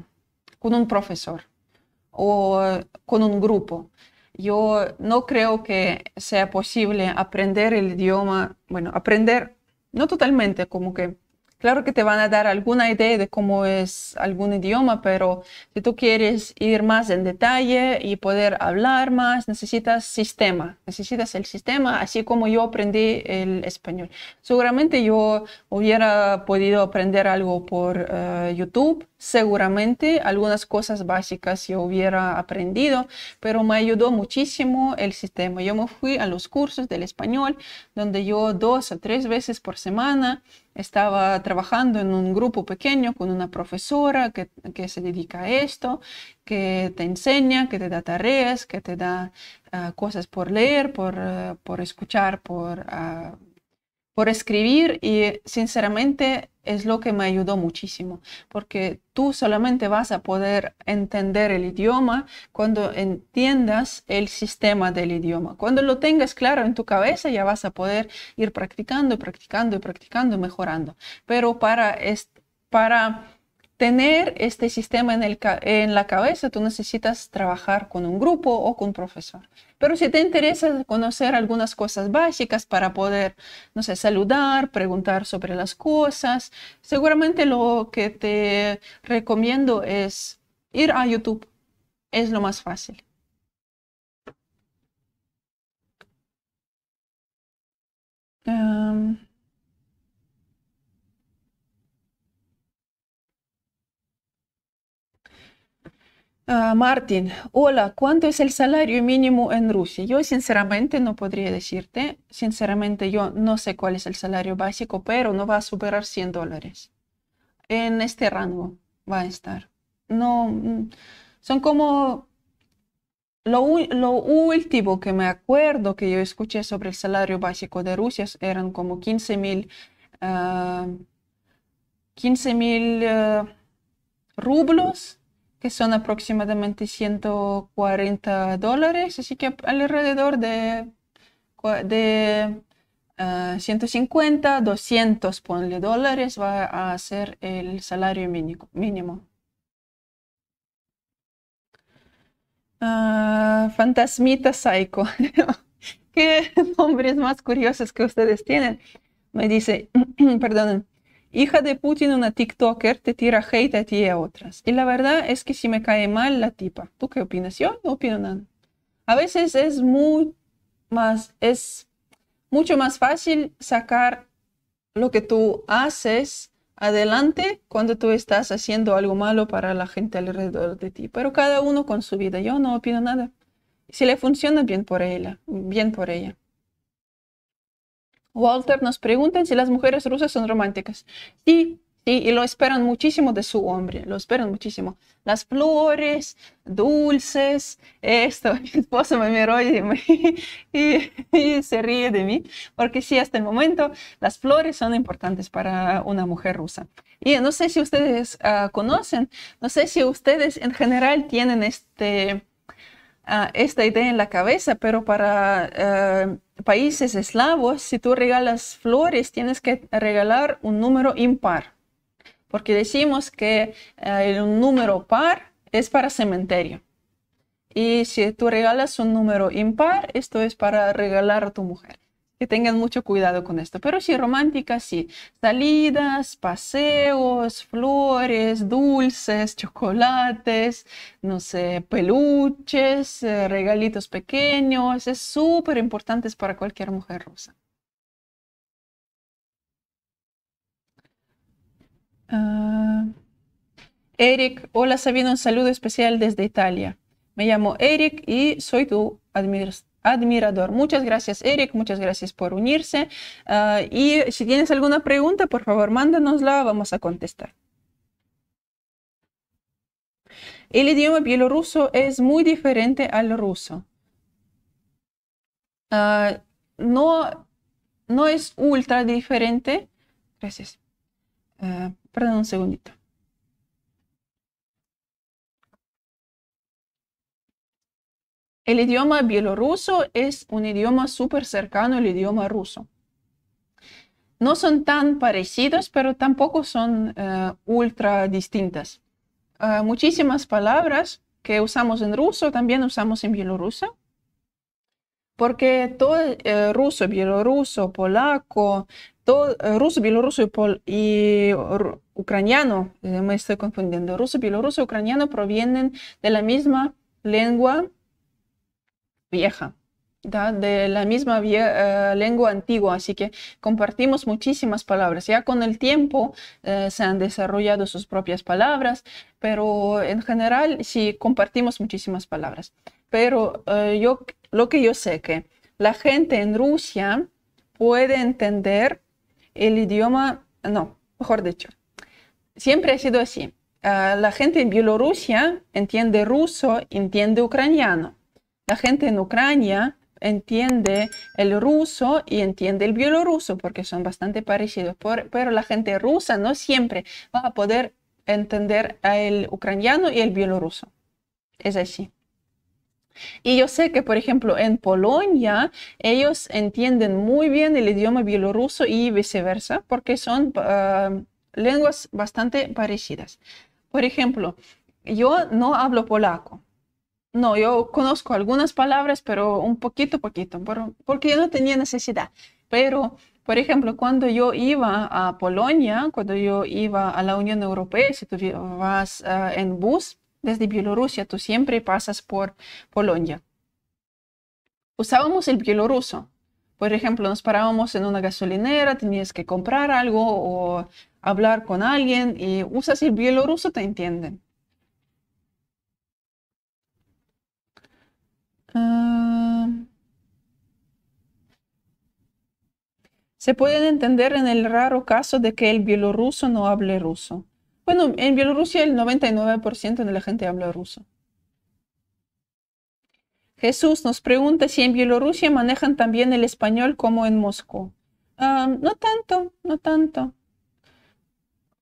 con un profesor o con un grupo. Yo no creo que sea posible aprender el idioma, bueno, aprender, no totalmente, como que Claro que te van a dar alguna idea de cómo es algún idioma, pero si tú quieres ir más en detalle y poder hablar más, necesitas sistema, necesitas el sistema, así como yo aprendí el español. Seguramente yo hubiera podido aprender algo por eh, YouTube, seguramente algunas cosas básicas yo hubiera aprendido, pero me ayudó muchísimo el sistema. Yo me fui a los cursos del español, donde yo dos o tres veces por semana estaba trabajando en un grupo pequeño con una profesora que, se dedica a esto, que te enseña, que te da tareas, que te da ah, cosas por leer, por ah, escuchar, por ah, por escribir y sinceramente es lo que me ayudó muchísimo, porque tú solamente vas a poder entender el idioma cuando entiendas el sistema del idioma. Cuando lo tengas claro en tu cabeza, ya vas a poder ir practicando, practicando, y practicando, y mejorando. Pero para, para tener este sistema en, la cabeza, tú necesitas trabajar con un grupo o con un profesor. Pero si te interesa conocer algunas cosas básicas para poder, no sé, saludar, preguntar sobre las cosas, seguramente lo que te recomiendo es ir a YouTube. Es lo más fácil. Martin, ah, Martín, hola, ¿cuánto es el salario mínimo en Rusia? Yo sinceramente no podría decirte, sinceramente yo no sé cuál es el salario básico, pero no va a superar 100 dólares. En este rango va a estar. No, mm, son como lo, último que me acuerdo que yo escuché sobre el salario básico de Rusia eran como 15 mil ah, ah, rublos que son aproximadamente 140 dólares, así que alrededor de, de 150, ah, 200, ponle dólares, va a ser el salario mínimo. Ah, fantasmita Psycho. ¿Qué nombres más curiosos que ustedes tienen? Me dice, perdonen hija de Putin, una TikToker, te tira hate a ti y a otras. Y la verdad es que si me cae mal la tipa, ¿tú qué opinas? Yo no opino nada. A veces es mucho más fácil sacar lo que tú haces adelante cuando tú estás haciendo algo malo para la gente alrededor de ti. Pero cada uno con su vida. Yo no opino nada. Si le funciona, bien por ella. Bien por ella. Walter nos preguntan si las mujeres rusas son románticas. Sí, sí, y lo esperan muchísimo de su hombre, lo esperan muchísimo. Las flores, dulces, esto. Mi esposo me miró y, y, se ríe de mí, porque sí, hasta el momento las flores son importantes para una mujer rusa. Y no sé si ustedes ah, conocen, no sé si ustedes en general tienen este esta idea en la cabeza, pero para eh, países eslavos, si tú regalas flores, tienes que regalar un número impar, porque decimos que eh, el número par es para cementerio. Y si tú regalas un número impar, esto es para regalar a tu mujer que tengan mucho cuidado con esto. Pero sí, romántica, sí. Salidas, paseos, flores, dulces, chocolates, no sé, peluches, eh, regalitos pequeños. Es súper importante para cualquier mujer rusa. Ah, Eric, hola Sabino, un saludo especial desde Italia. Me llamo Eric y soy tu administrador admirador. Muchas gracias, Eric. Muchas gracias por unirse. Ah, y si tienes alguna pregunta, por favor, mándanosla. Vamos a contestar. El idioma bielorruso es muy diferente al ruso. Ah, no, no es ultra diferente. Gracias. Ah, perdón un segundito. El idioma bielorruso es un idioma súper cercano al idioma ruso. No son tan parecidos, pero tampoco son eh, ultra distintas. Eh, muchísimas palabras que usamos en ruso también usamos en bielorruso, porque todo eh, ruso, bielorruso, polaco, todo ruso, bielorruso y, ucraniano, me estoy confundiendo, ruso, bielorruso, ucraniano provienen de la misma lengua vieja. de la misma eh, lengua antigua, así que compartimos muchísimas palabras. Ya con el tiempo eh, se han desarrollado sus propias palabras, pero en general sí compartimos muchísimas palabras. Pero eh, yo, lo que yo sé que la gente en Rusia puede entender el idioma, no, mejor dicho, siempre ha sido así. Ah, la gente en Bielorrusia entiende ruso, entiende ucraniano la gente en Ucrania entiende el ruso y entiende el bielorruso porque son bastante parecidos, pero la gente rusa no siempre va a poder entender el ucraniano y el bielorruso. Es así. Y yo sé que, por ejemplo, en Polonia ellos entienden muy bien el idioma bielorruso y viceversa porque son ah, lenguas bastante parecidas. Por ejemplo, yo no hablo polaco, no, yo conozco algunas palabras, pero un poquito, poquito, porque yo no tenía necesidad. Pero, por ejemplo, cuando yo iba a Polonia, cuando yo iba a la Unión Europea, si tú vas eh, en bus desde Bielorrusia, tú siempre pasas por Polonia. Usábamos el bielorruso. Por ejemplo, nos parábamos en una gasolinera, tenías que comprar algo o hablar con alguien y usas el bielorruso, te entienden. Ah. se pueden entender en el raro caso de que el bielorruso no hable ruso. Bueno, en Bielorrusia el 99% de la gente habla ruso. Jesús nos pregunta si en Bielorrusia manejan también el español como en Moscú. no tanto, no tanto.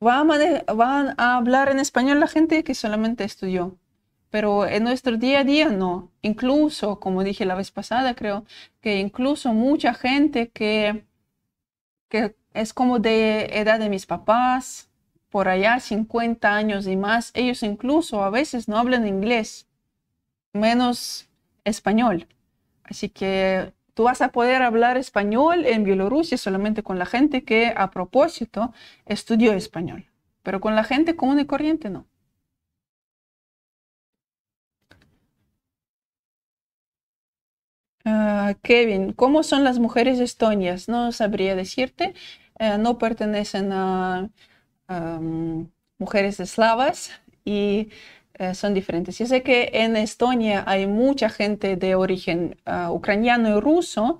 van a hablar en español la gente que solamente estudió pero en nuestro día a día no. Incluso, como dije la vez pasada, creo que incluso mucha gente que, que es como de edad de mis papás, por allá 50 años y más, ellos incluso a veces no hablan inglés, menos español. Así que tú vas a poder hablar español en Bielorrusia solamente con la gente que a propósito estudió español, pero con la gente común y corriente no. Ah, Kevin, ¿cómo son las mujeres estonias? No sabría decirte. Eh, no pertenecen a mm, mujeres eslavas y eh, son diferentes. Yo sé que en Estonia hay mucha gente de origen ah, ucraniano y ruso,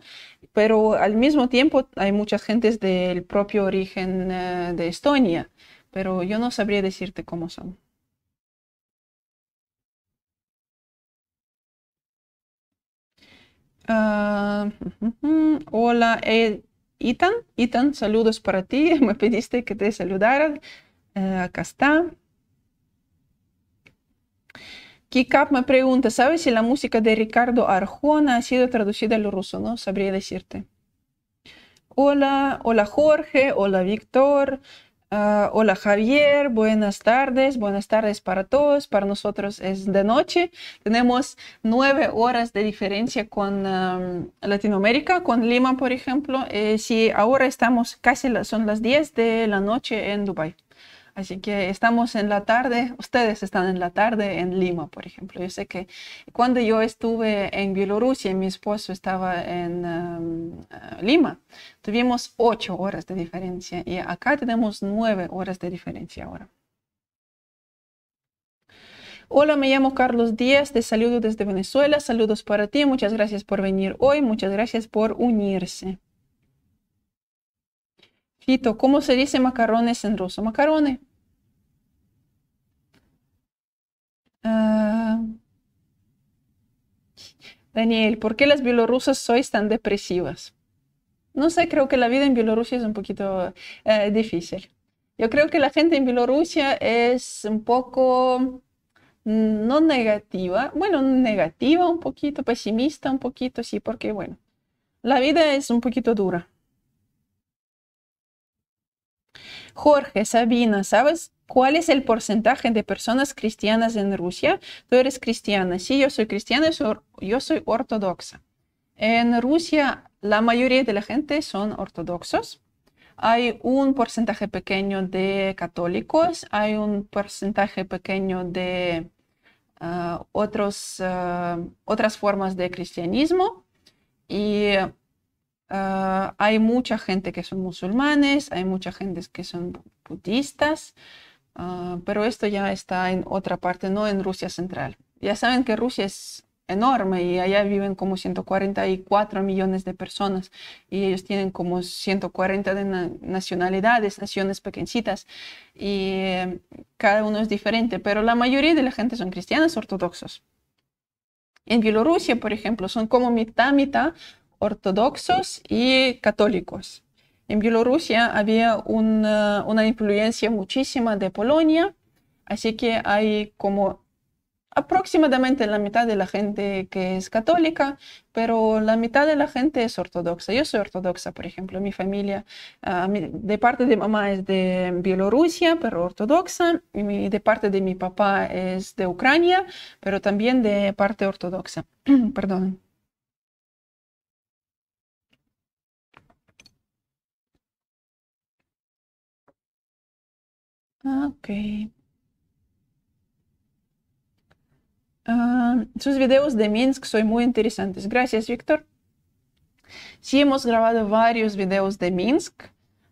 pero al mismo tiempo hay muchas gentes del propio origen eh, de Estonia. Pero yo no sabría decirte cómo son. Ah, hola, eh, Ethan. Ethan, saludos para ti. Me pediste que te saludara. Eh, acá está. Kikap me pregunta, ¿sabes si la música de Ricardo Arjona ha sido traducida al ruso? No sabría decirte. Hola, hola Jorge, hola Víctor, Ah, hola Javier, buenas tardes, buenas tardes para todos. Para nosotros es de noche. Tenemos nueve horas de diferencia con Latinoamérica, con Lima, por ejemplo. Eh, si ahora estamos casi, son las 10 de la noche en dubai Así que estamos en la tarde, ustedes están en la tarde en Lima, por ejemplo. Yo sé que cuando yo estuve en Bielorrusia, y mi esposo estaba en em, eh, Lima, tuvimos ocho horas de diferencia y acá tenemos nueve horas de diferencia ahora. Hola, me llamo Carlos Díaz, te saludo desde Venezuela, saludos para ti, muchas gracias por venir hoy, muchas gracias por unirse. ¿cómo se dice macarrones en ruso? Macarone. Ah. Daniel, ¿por qué las bielorrusas sois tan depresivas? No sé, creo que la vida en Bielorrusia es un poquito eh, difícil. Yo creo que la gente en Bielorrusia es un poco mm, no negativa, bueno, negativa un poquito, pesimista un poquito, sí, porque bueno, la vida es un poquito dura. Jorge, Sabina, ¿sabes cuál es el porcentaje de personas cristianas en Rusia? Tú eres cristiana. Sí, yo soy cristiana, yo soy ortodoxa. En Rusia la mayoría de la gente son ortodoxos. Hay un porcentaje pequeño de católicos, hay un porcentaje pequeño de ah, otros, ah, otras formas de cristianismo y Ah, hay mucha gente que son musulmanes, hay mucha gente que son budistas, ah, pero esto ya está en otra parte, no en Rusia central. Ya saben que Rusia es enorme y allá viven como 144 millones de personas y ellos tienen como 140 de nacionalidades, naciones pequeñitas y eh, cada uno es diferente, pero la mayoría de la gente son cristianos ortodoxos. En Bielorrusia, por ejemplo, son como mitad, mitad ortodoxos y católicos. En Bielorrusia había eh, una, influencia muchísima de Polonia, así que hay como aproximadamente la mitad de la gente que es católica, pero la mitad de la gente es ortodoxa. Yo soy ortodoxa, por ejemplo, mi familia ah, de parte de mamá es de Bielorrusia, pero ortodoxa, y de parte de mi papá es de Ucrania, pero también de parte ortodoxa. Perdón. Ah, ok. Ah, sus videos de Minsk son muy interesantes. Gracias, Víctor. Sí, hemos grabado varios videos de Minsk.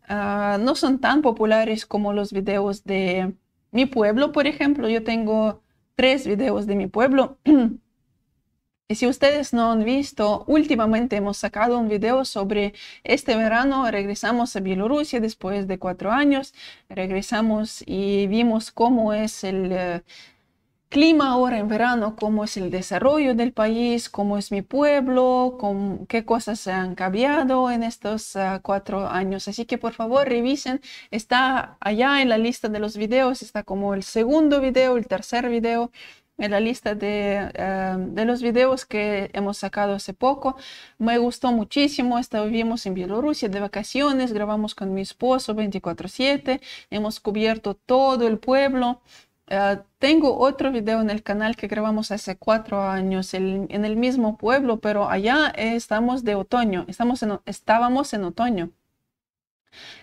Ah, no son tan populares como los videos de mi pueblo, por ejemplo. Yo tengo tres videos de mi pueblo. Y Si ustedes no han visto, últimamente hemos sacado un video sobre este verano, regresamos a Bielorrusia después de cuatro años, regresamos y vimos cómo es el eh, clima ahora en verano, cómo es el desarrollo del país, cómo es mi pueblo, qué cosas se han cambiado en estos ah, cuatro años. Así que por favor revisen, está allá en la lista de los videos, está como el segundo video, el tercer video en la lista de, eh, de, los videos que hemos sacado hace poco. Me gustó muchísimo, estuvimos en Bielorrusia de vacaciones, grabamos con mi esposo 24/7, hemos cubierto todo el pueblo. Eh, tengo otro video en el canal que grabamos hace cuatro años en el mismo pueblo, pero allá estamos de otoño, estamos en, estábamos en otoño.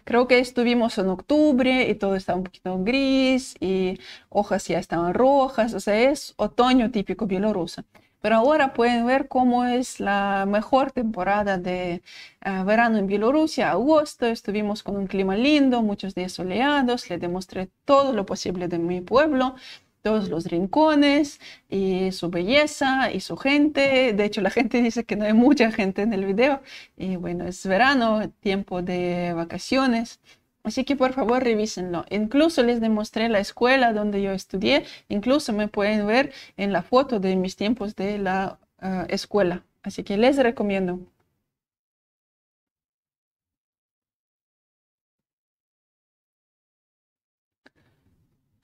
Creo que estuvimos en octubre y todo estaba un poquito gris y hojas ya estaban rojas, o sea, es otoño típico bielorruso. Pero ahora pueden ver cómo es la mejor temporada de ah, verano en Bielorrusia, agosto, estuvimos con un clima lindo, muchos días soleados, le demostré todo lo posible de mi pueblo, todos los rincones y su belleza y su gente. De hecho, la gente dice que no hay mucha gente en el video. Y bueno, es verano, tiempo de vacaciones. Así que por favor revísenlo. Incluso les demostré la escuela donde yo estudié. Incluso me pueden ver en la foto de mis tiempos de la ah, escuela. Así que les recomiendo.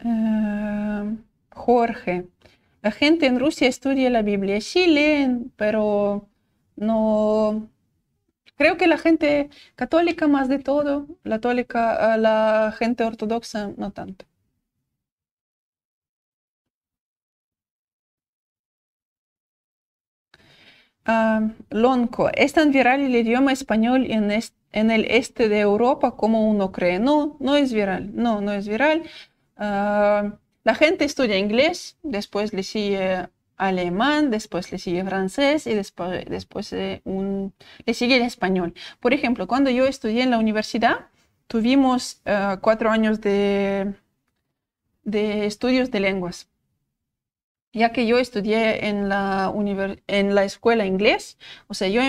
Em, Jorge. La gente en Rusia estudia la Biblia. Sí leen, pero no. Creo que la gente católica más de todo, la, la gente ortodoxa no tanto. Em, Lonko Lonco, ¿es tan viral el idioma español en, en el este de Europa como uno cree? No, no es viral, no, no es viral. Ah, la gente estudia inglés, después le sigue alemán, después le sigue francés y después, después eh, le sigue el español. Por ejemplo, cuando yo estudié en la universidad, tuvimos ah, cuatro años de, de estudios de lenguas ya que yo estudié en la, en la escuela inglés, o sea, yo,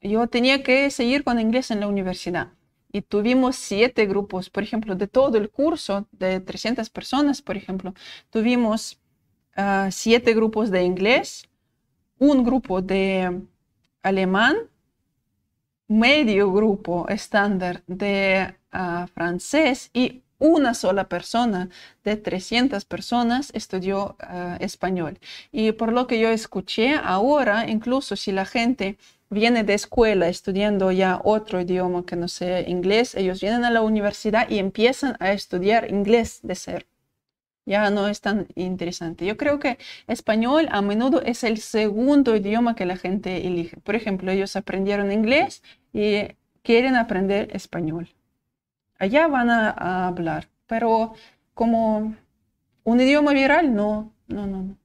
yo tenía que seguir con inglés en la universidad y tuvimos siete grupos, por ejemplo, de todo el curso de 300 personas, por ejemplo, tuvimos ah, siete grupos de inglés, un grupo de alemán, medio grupo estándar de ah, francés y una sola persona de 300 personas estudió ah, español. Y por lo que yo escuché ahora, incluso si la gente viene de escuela estudiando ya otro idioma que no sea inglés, ellos vienen a la universidad y empiezan a estudiar inglés de ser Ya no es tan interesante. Yo creo que español a menudo es el segundo idioma que la gente elige. Por ejemplo, ellos aprendieron inglés y quieren aprender español. Allá van a, hablar, pero como un idioma viral, no, no. no.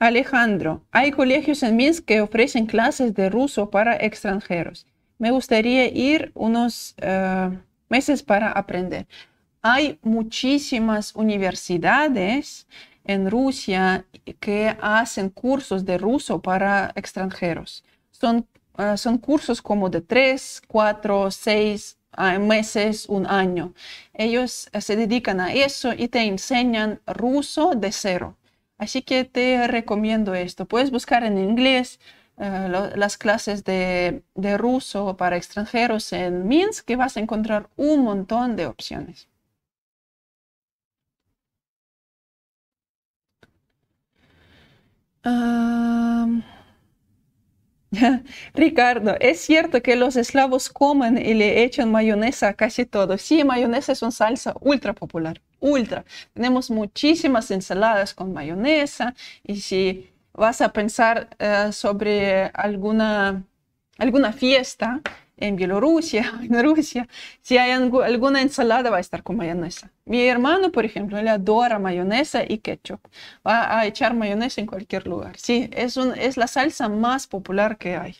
Alejandro, hay colegios en Minsk que ofrecen clases de ruso para extranjeros. Me gustaría ir unos eh, meses para aprender. Hay muchísimas universidades en Rusia que hacen cursos de ruso para extranjeros. Son, eh, cursos como de tres, cuatro, seis eh, meses, un año. Ellos se dedican a eso y te enseñan ruso de cero. Así que te recomiendo esto. Puedes buscar en inglés eh, las clases de, ruso para extranjeros en Minsk, que vas a encontrar un montón de opciones. Ricardo, ¿es cierto que los eslavos comen y le echan mayonesa a casi todo? Sí, mayonesa es una salsa ultra popular ultra. Tenemos muchísimas ensaladas con mayonesa y si vas a pensar eh, sobre alguna, alguna fiesta en Bielorrusia, en Rusia, si hay alguna ensalada va a estar con mayonesa. Mi hermano, por ejemplo, le adora mayonesa y ketchup. Va a echar mayonesa en cualquier lugar. Sí, es, es la salsa más popular que hay.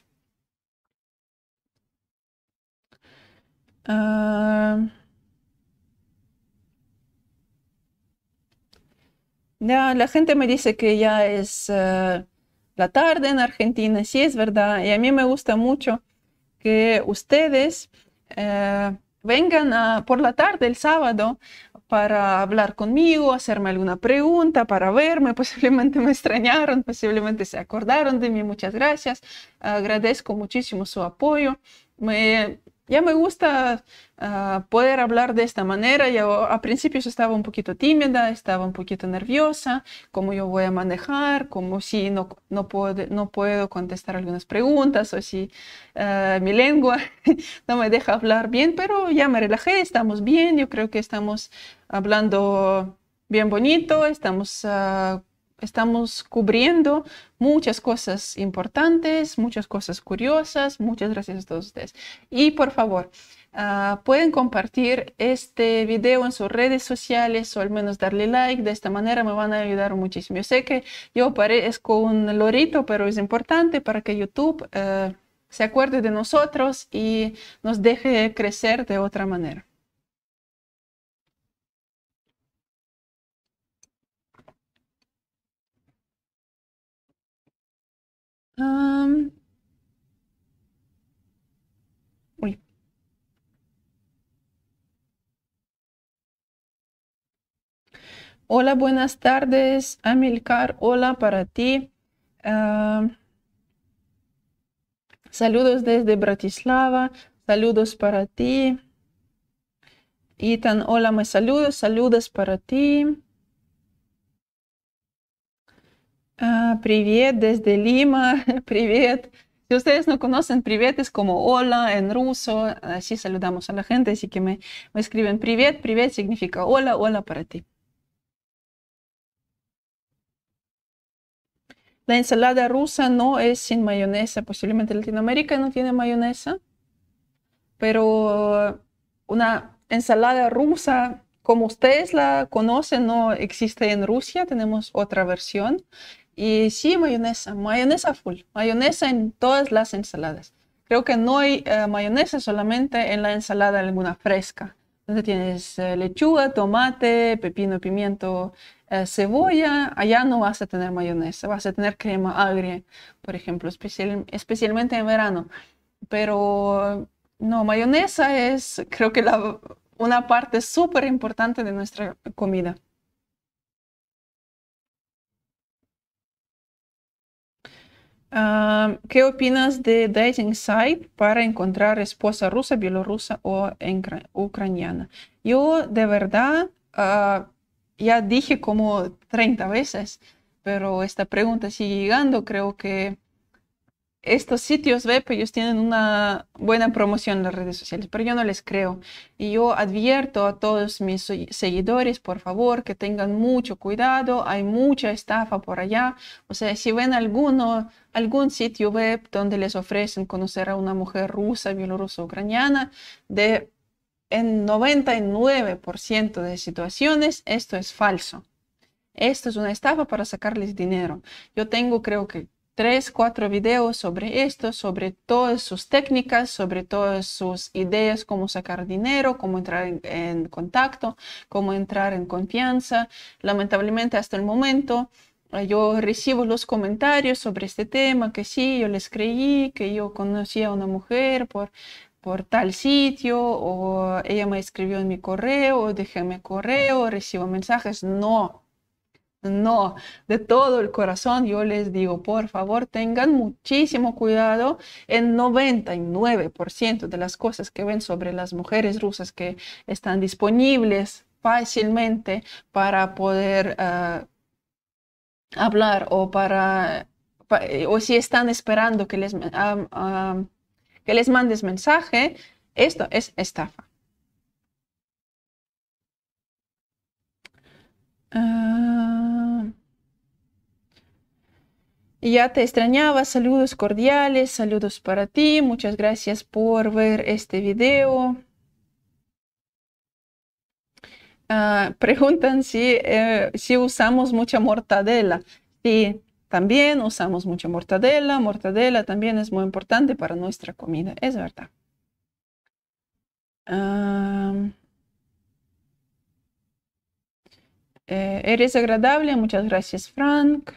Ah, la gente me dice que ya es eh, la tarde en Argentina, sí es verdad, y a mí me gusta mucho que ustedes eh, vengan por la tarde el sábado para hablar conmigo, hacerme alguna pregunta, para verme, posiblemente me extrañaron, posiblemente se acordaron de mí, muchas gracias, agradezco muchísimo su apoyo. Me, ya me gusta ah, poder hablar de esta manera. a principios estaba un poquito tímida, estaba un poquito nerviosa, cómo yo voy a manejar, Como si no, no, puedo, no puedo contestar algunas preguntas o si ah, mi lengua no me deja hablar bien, pero ya me relajé, estamos bien, yo creo que estamos hablando bien bonito, estamos ah, estamos cubriendo muchas cosas importantes, muchas cosas curiosas. Muchas gracias a todos ustedes. Y por favor, ah, pueden compartir este video en sus redes sociales o al menos darle like. De esta manera me van a ayudar muchísimo. Yo sé que yo parezco un lorito, pero es importante para que YouTube ah, se acuerde de nosotros y nos deje crecer de otra manera. Um, hola, buenas tardes, Amilcar. Hola para ti. Um, saludos desde Bratislava. Saludos para ti. Itan, hola, me saludos. Saludos para ti. Привет ah, desde Lima, привет. Si ustedes no conocen, привет es como hola en ruso, así saludamos a la gente, así que me, escriben привет, привет significa hola, hola para ti. La ensalada rusa no es sin mayonesa, posiblemente Latinoamérica no tiene mayonesa, pero una ensalada rusa como ustedes la conocen, no existe en Rusia, tenemos otra versión. Y sí, mayonesa, mayonesa full, mayonesa en todas las ensaladas. Creo que no hay eh, mayonesa solamente en la ensalada alguna fresca. Entonces tienes eh, lechuga, tomate, pepino, pimiento, eh, cebolla. Allá no vas a tener mayonesa, vas a tener crema agria, por ejemplo, especialmente en verano. Pero no, mayonesa es creo que la, una parte súper importante de nuestra comida. Ah, ¿Qué opinas de dating site para encontrar esposa rusa, bielorrusa o ucraniana? Yo de verdad ah, ya dije como 30 veces, pero esta pregunta sigue llegando. Creo que estos sitios web, pues, ellos tienen una buena promoción en las redes sociales, pero yo no les creo. Y yo advierto a todos mis seguidores, por favor, que tengan mucho cuidado, hay mucha estafa por allá. O sea, si ven alguno, algún sitio web donde les ofrecen conocer a una mujer rusa, bielorrusa, ucraniana, de en 99% de situaciones esto es falso. Esto es una estafa para sacarles dinero. Yo tengo, creo que tres, cuatro videos sobre esto, sobre todas sus técnicas, sobre todas sus ideas, cómo sacar dinero, cómo entrar en, contacto, cómo entrar en confianza. Lamentablemente hasta el momento eh, yo recibo los comentarios sobre este tema, que sí, yo les creí, que yo conocí a una mujer por por tal sitio o ella me escribió en mi correo, o dejé mi correo, recibo mensajes. No, no, de todo el corazón yo les digo, por favor, tengan muchísimo cuidado. en 99% de las cosas que ven sobre las mujeres rusas que están disponibles fácilmente para poder eh, hablar o para, eh, o si están esperando que les, que les mandes mensaje, esto es estafa. Ah. Ya te extrañaba, saludos cordiales, saludos para ti, muchas gracias por ver este video. Ah, preguntan si, eh, si usamos mucha mortadela. Sí, también usamos mucha mortadela, mortadela también es muy importante para nuestra comida, es verdad. Ah, Eh, eres agradable, muchas gracias, Frank.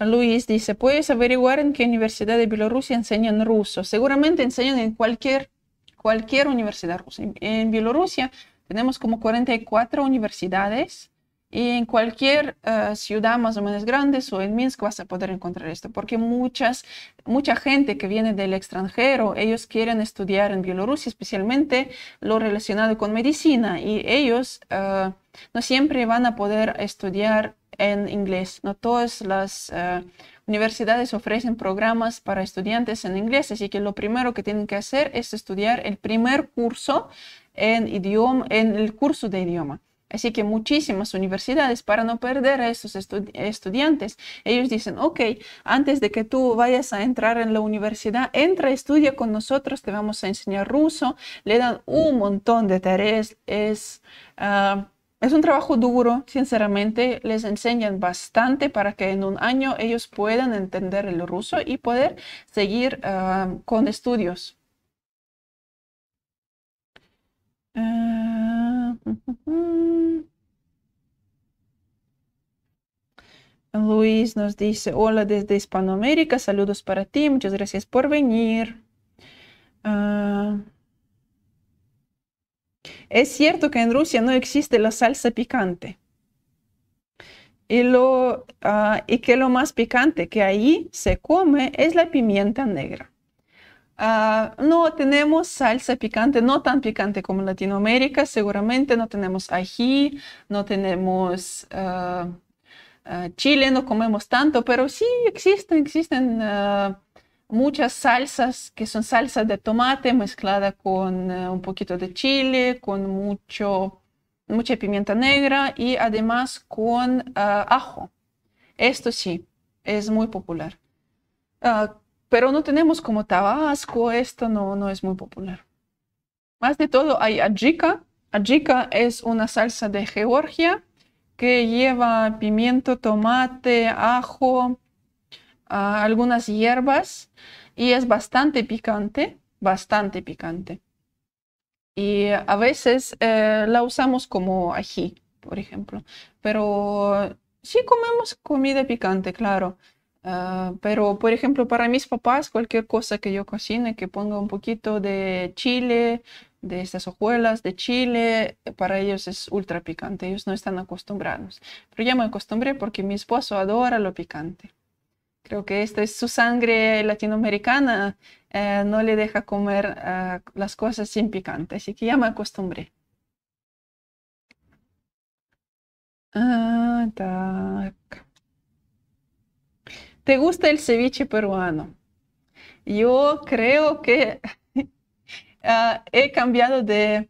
Luis dice, ¿puedes averiguar en qué universidad de Bielorrusia enseñan ruso? Seguramente enseñan en cualquier, cualquier universidad rusa. En, en Bielorrusia tenemos como 44 universidades y en cualquier eh, ciudad más o menos grande o en Minsk vas a poder encontrar esto, porque muchas, mucha gente que viene del extranjero, ellos quieren estudiar en Bielorrusia, especialmente lo relacionado con medicina, y ellos eh, no siempre van a poder estudiar en inglés. No todas las eh, universidades ofrecen programas para estudiantes en inglés, así que lo primero que tienen que hacer es estudiar el primer curso en idioma, en el curso de idioma. Así que muchísimas universidades, para no perder a esos estudiantes, ellos dicen, ok, antes de que tú vayas a entrar en la universidad, entra, estudia con nosotros, te vamos a enseñar ruso, le dan un montón de tareas, es... Ah, un trabajo duro, sinceramente, les enseñan bastante para que en un año ellos puedan entender el ruso y poder seguir ah, con estudios. Eh, Luis nos dice, hola desde Hispanoamérica, saludos para ti, muchas gracias por venir. Eh, es cierto que en Rusia no existe la salsa picante. Y, lo, ah, y que lo más picante que ahí se come es la pimienta negra. Ah, no tenemos salsa picante, no tan picante como en Latinoamérica, seguramente no tenemos ají, no tenemos ah, ah, chile, no comemos tanto, pero sí existen, existen muchas salsas que son salsas de tomate mezclada con un poquito de chile, con mucho, mucha pimienta negra y además con ajo. Esto sí, es muy popular pero no tenemos como Tabasco, esto no, no es muy popular. Más de todo hay ajica. Ajika es una salsa de Georgia que lleva pimiento, tomate, ajo, ah, algunas hierbas y es bastante picante, bastante picante. Y a veces eh, la usamos como ají, por ejemplo. Pero sí comemos comida picante, claro. Ah, pero, por ejemplo, para mis papás, cualquier cosa que yo cocine, que ponga un poquito de chile, de estas hojuelas de chile, eh, para ellos es ultra picante, ellos no están acostumbrados. Pero ya me acostumbré porque mi esposo adora lo picante. Creo que esta es su sangre latinoamericana, eh, no le deja comer ah, las cosas sin picante, así que ya me acostumbré. Ah, ¿Te gusta el ceviche peruano? Yo creo que ah, he cambiado de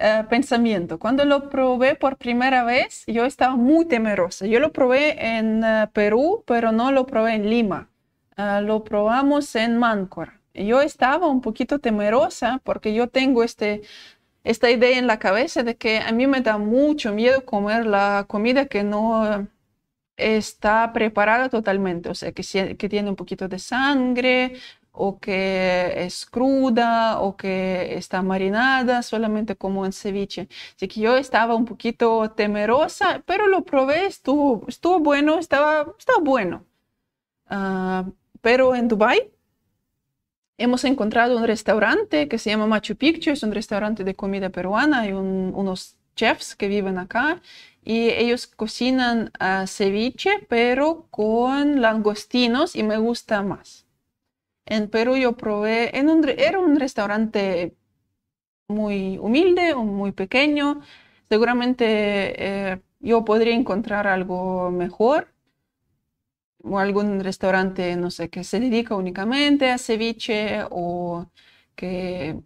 ah, pensamiento. Cuando lo probé por primera vez, yo estaba muy temerosa. Yo lo probé en ah, Perú, pero no lo probé en Lima. lo probamos en Máncora. Yo estaba un poquito temerosa porque yo tengo este, esta idea en la cabeza de que a mí me da mucho miedo comer la comida que no está preparada totalmente, o sea, que, tiene un poquito de sangre, o que es cruda o que está marinada, solamente como en ceviche. Así que yo estaba un poquito temerosa, pero lo probé, estuvo, estuvo bueno, estaba, estaba bueno. Ah, pero en Dubai hemos encontrado un restaurante que se llama Machu Picchu, es un restaurante de comida peruana, hay unos chefs que viven acá y ellos cocinan a ah, ceviche, pero con langostinos y me gusta más. En Perú yo probé, en era un restaurante muy humilde, muy pequeño. Seguramente eh, yo podría encontrar algo mejor o algún restaurante, no sé, que se dedica únicamente a ceviche o que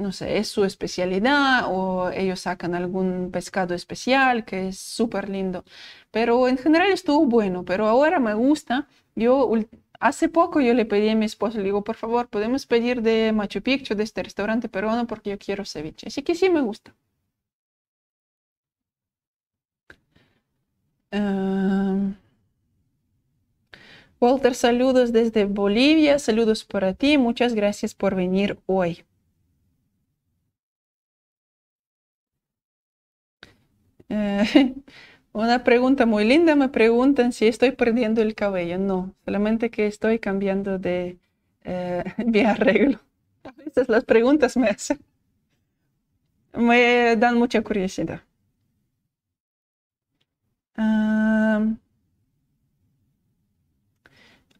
no sé, es su especialidad o ellos sacan algún pescado especial que es súper lindo. Pero en general estuvo bueno, pero ahora me gusta. Yo hace poco yo le pedí a mi esposo, le digo, por favor, podemos pedir de Machu Picchu, de este restaurante peruano, porque yo quiero ceviche. Así que sí me gusta. Em, Walter, saludos desde Bolivia, saludos para ti, muchas gracias por venir hoy. Eh, una pregunta muy linda, me preguntan si estoy perdiendo el cabello. No, solamente que estoy cambiando de eh, mi arreglo. A veces las preguntas me hacen. Me dan mucha curiosidad.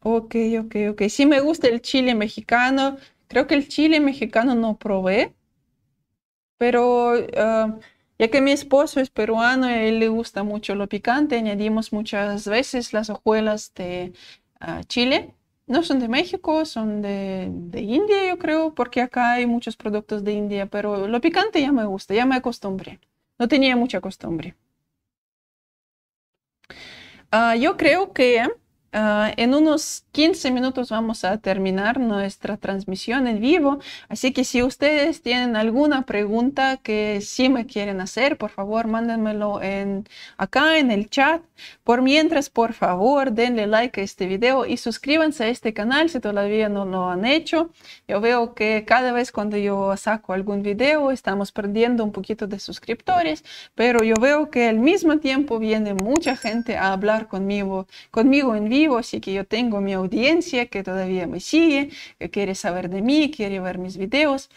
ok, ok, ok. Sí me gusta el chile mexicano. Creo que el chile mexicano no probé, pero... Ya que mi esposo es peruano, a él le gusta mucho lo picante, añadimos muchas veces las hojuelas de ah, Chile. No son de México, son de, India, yo creo, porque acá hay muchos productos de India, pero lo picante ya me gusta, ya me acostumbré. No tenía mucha costumbre. Ah, yo creo que Ah, en unos 15 minutos vamos a terminar nuestra transmisión en vivo, así que si ustedes tienen alguna pregunta que sí me quieren hacer, por favor mándenmelo en, acá en el chat. Por mientras, por favor, denle like a este video y suscríbanse a este canal si todavía no lo han hecho. Yo veo que cada vez cuando yo saco algún video estamos perdiendo un poquito de suscriptores, pero yo veo que al mismo tiempo viene mucha gente a hablar conmigo, conmigo en vivo así que yo tengo mi audiencia que todavía me sigue, que quiere saber de mí, quiere ver mis videos.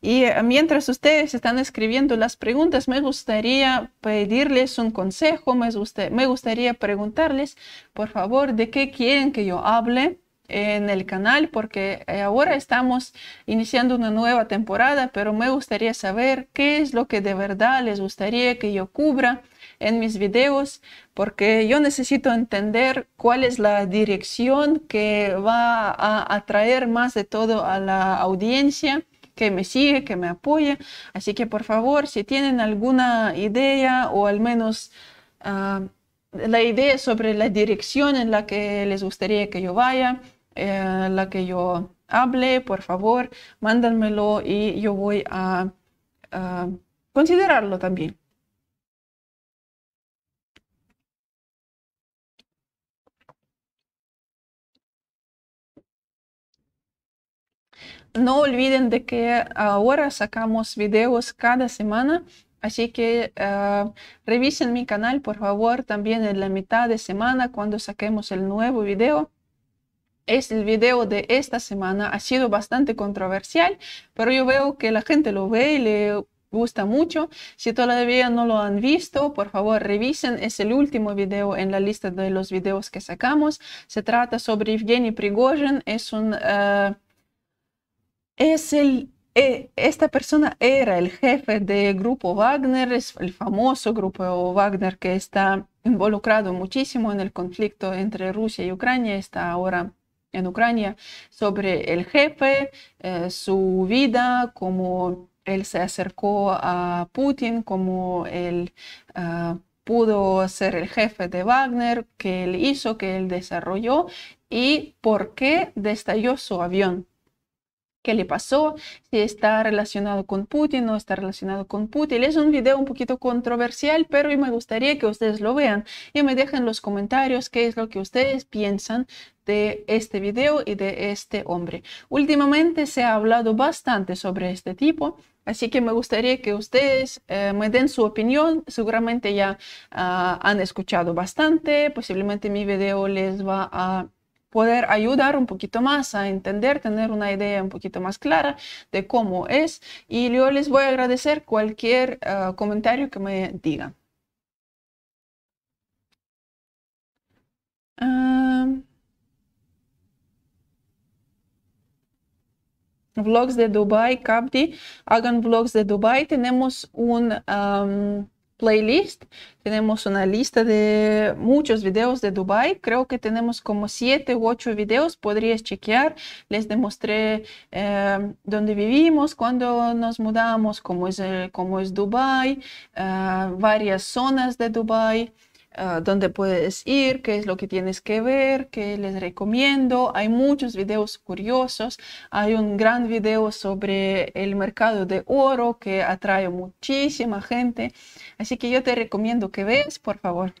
Y eh, mientras ustedes están escribiendo las preguntas, me gustaría pedirles un consejo, me gustaría preguntarles, por favor, de qué quieren que yo hable en el canal porque eh, ahora estamos iniciando una nueva temporada, pero me gustaría saber qué es lo que de verdad les gustaría que yo cubra en mis videos porque yo necesito entender cuál es la dirección que va a atraer más de todo a la audiencia que me sigue, que me apoya Así que por favor, si tienen alguna idea o al menos ah, la idea sobre la dirección en la que les gustaría que yo vaya, eh, la que yo hable, por favor, mándanmelo y yo voy a considerarlo también. No olviden de que ahora sacamos videos cada semana, así que ah, revisen mi canal, por favor, también en la mitad de semana cuando saquemos el nuevo video es el video de esta semana. Ha sido bastante controversial, pero yo veo que la gente lo ve y le gusta mucho. Si todavía no lo han visto, por favor revisen. Es el último video en la lista de los videos que sacamos. Se trata sobre Evgeny Prigozhin. Es un... Ah, es el, e, esta persona era el jefe del grupo Wagner, es el famoso grupo Wagner que está involucrado muchísimo en el conflicto entre Rusia y Ucrania, está ahora en Ucrania, sobre el jefe, eh, su vida, cómo él se acercó a Putin, cómo él ah, pudo ser el jefe de Wagner, qué él hizo, qué él desarrolló y por qué destalló su avión qué le pasó, si está relacionado con Putin o no está relacionado con Putin. Es un video un poquito controversial, pero me gustaría que ustedes lo vean y me dejen los comentarios qué es lo que ustedes piensan de este video y de este hombre. Últimamente se ha hablado bastante sobre este tipo, así que me gustaría que ustedes eh, me den su opinión. Seguramente ya ah, han escuchado bastante, posiblemente mi video les va a poder ayudar un poquito más a entender, tener una idea un poquito más clara de cómo es. Y yo les voy a agradecer cualquier eh, comentario que me digan. vlogs de Dubai, Capdi, hagan vlogs de Dubai. Tenemos un playlist. Tenemos una lista de muchos videos de Dubai. Creo que tenemos como siete u ocho videos. Podrías chequear. Les demostré donde em, dónde vivimos, cuándo nos mudamos, cómo es, es Dubai, eh, varias zonas de Dubai. Ah, dónde puedes ir, qué es lo que tienes que ver, qué les recomiendo. Hay muchos videos curiosos. Hay un gran video sobre el mercado de oro que atrae muchísima gente. Así que yo te recomiendo que veas, por favor.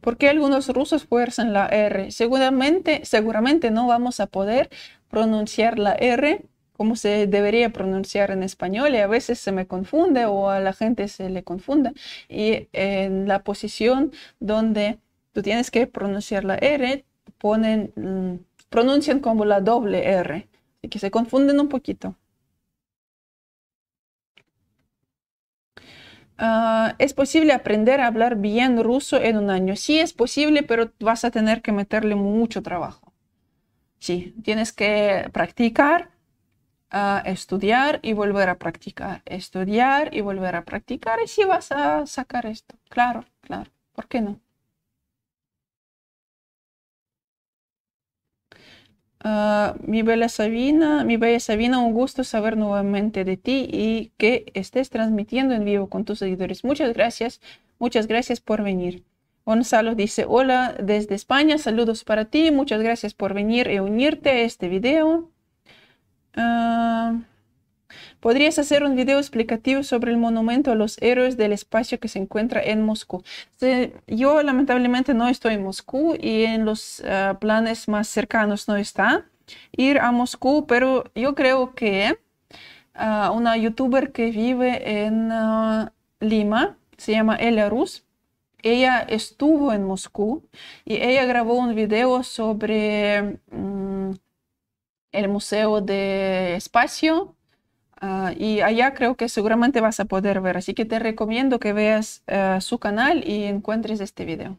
¿Por qué algunos rusos fuerzan la R? Seguramente, seguramente no vamos a poder pronunciar la R cómo se debería pronunciar en español y a veces se me confunde o a la gente se le confunde. Y en la posición donde tú tienes que pronunciar la R, ponen, mm, pronuncian como la doble R, y que se confunden un poquito. Ah, ¿Es posible aprender a hablar bien ruso en un año? Sí, es posible, pero vas a tener que meterle mucho trabajo. Sí, tienes que practicar, a estudiar y volver a practicar, estudiar y volver a practicar, y si vas a sacar esto, claro, claro, ¿por qué no? Ah, mi bella Sabina, mi bella Sabina, un gusto saber nuevamente de ti y que estés transmitiendo en vivo con tus seguidores. Muchas gracias, muchas gracias por venir. Gonzalo dice, hola desde España, saludos para ti, muchas gracias por venir y unirte a este video. Ah, ¿Podrías hacer un video explicativo sobre el monumento a los héroes del espacio que se encuentra en Moscú? yo lamentablemente no estoy en Moscú y en los ah, planes más cercanos no está ir a Moscú, pero yo creo que ah, una youtuber que vive en Lima, se llama Ella Rus, ella estuvo en Moscú y ella grabó un video sobre... Mm, el Museo de Espacio. Ah, y allá creo que seguramente vas a poder ver. Así que te recomiendo que veas ah, su canal y encuentres este video.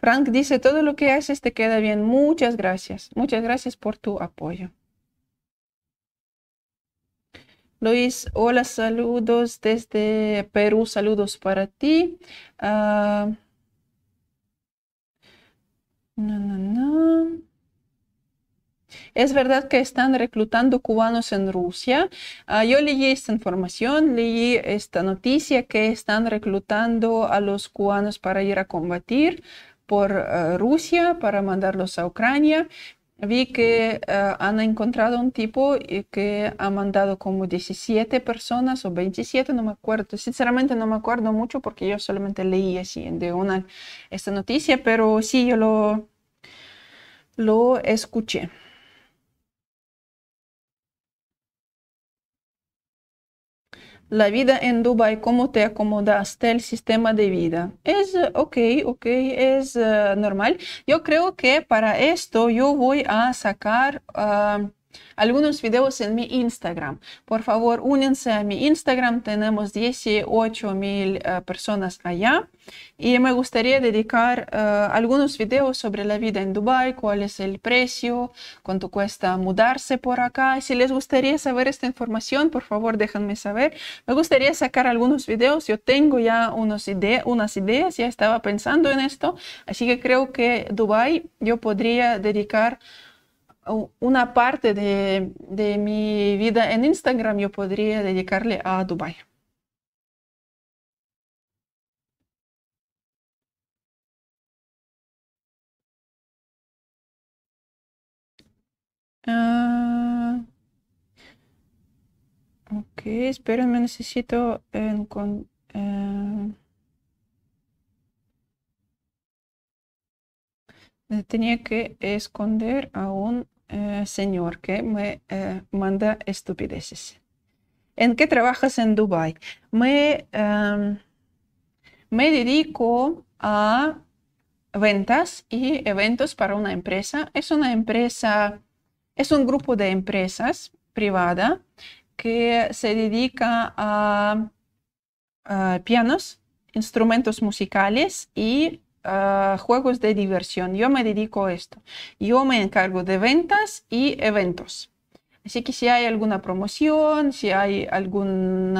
Frank dice, todo lo que haces te queda bien. Muchas gracias. Muchas gracias por tu apoyo. Luis, hola, saludos desde Perú, saludos para ti. Ah, no, no, no. Es verdad que están reclutando cubanos en Rusia. Ah, yo leí esta información, leí esta noticia que están reclutando a los cubanos para ir a combatir por ah, Rusia, para mandarlos a Ucrania. Vi que ah, han encontrado un tipo eh, que ha mandado como 17 personas o 27, no me acuerdo. Sinceramente no me acuerdo mucho porque yo solamente leí así de una esta noticia, pero sí, yo lo, lo escuché. la vida en Dubai, cómo te acomodaste el sistema de vida. Es eh, ok, ok, es eh, normal. Yo creo que para esto yo voy a sacar... Ah, algunos videos en mi Instagram. Por favor, únense a mi Instagram. Tenemos 18 mil eh, personas allá. Y me gustaría dedicar eh, algunos videos sobre la vida en Dubai, cuál es el precio, cuánto cuesta mudarse por acá. Si les gustaría saber esta información, por favor déjenme saber. Me gustaría sacar algunos videos. Yo tengo ya unos unas ideas, ya estaba pensando en esto. Así que creo que Dubai yo podría dedicar una parte de, mi vida en Instagram yo podría dedicarle a Dubai. Uh, ah, espero espérenme, necesito con eh, tenía que esconder aún eh, señor que me eh, manda estupideces. ¿En qué trabajas en Dubai? Me, em, me dedico a ventas y eventos para una empresa. Es una empresa, es un grupo de empresas privada que se dedica a pianos, instrumentos musicales y juegos de diversión. Yo me dedico a esto. Yo me encargo de ventas y eventos. Así que si hay alguna promoción, si hay algún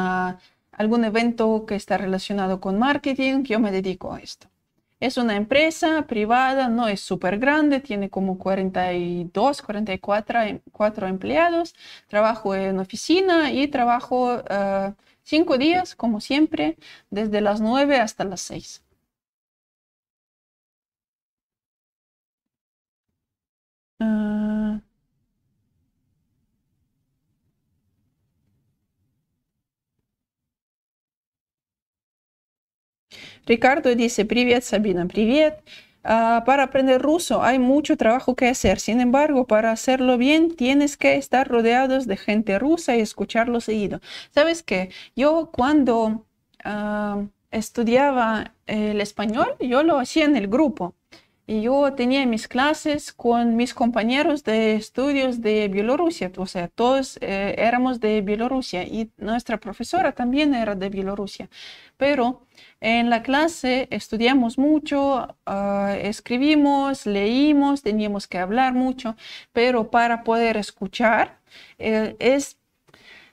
evento que está relacionado con marketing, yo me dedico a esto. Es una empresa privada, no es súper grande, tiene como 42, 44 em, empleados. Trabajo en oficina y trabajo eh, cinco días, como siempre, desde las 9 hasta las 6. Ah. Ricardo dice, привет, Sabina, привет. para aprender ruso hay mucho trabajo que hacer. Sin embargo, para hacerlo bien tienes que estar rodeados de gente rusa y escucharlo seguido. ¿Sabes qué? Yo cuando ah, estudiaba el español, yo lo hacía en el grupo. Y yo tenía mis clases con mis compañeros de estudios de Bielorrusia, o sea, todos eh, éramos de Bielorrusia y nuestra profesora también era de Bielorrusia. Pero en la clase estudiamos mucho, ah, escribimos, leímos, teníamos que hablar mucho, pero para poder escuchar eh, es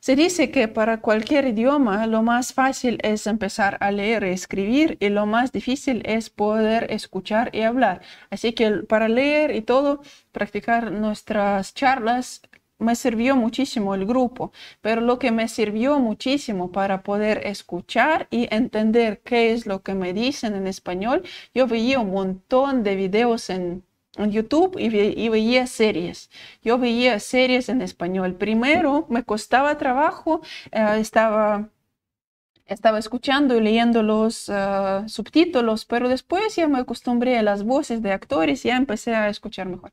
se dice que para cualquier idioma lo más fácil es empezar a leer y escribir y lo más difícil es poder escuchar y hablar. Así que para leer y todo, practicar nuestras charlas me sirvió muchísimo el grupo, pero lo que me sirvió muchísimo para poder escuchar y entender qué es lo que me dicen en español, yo veía un montón de videos en en YouTube y, veía series. Yo veía series en español. Primero me costaba trabajo, eh, estaba, estaba escuchando y leyendo los eh, subtítulos, pero después ya me acostumbré a las voces de actores y ya empecé a escuchar mejor.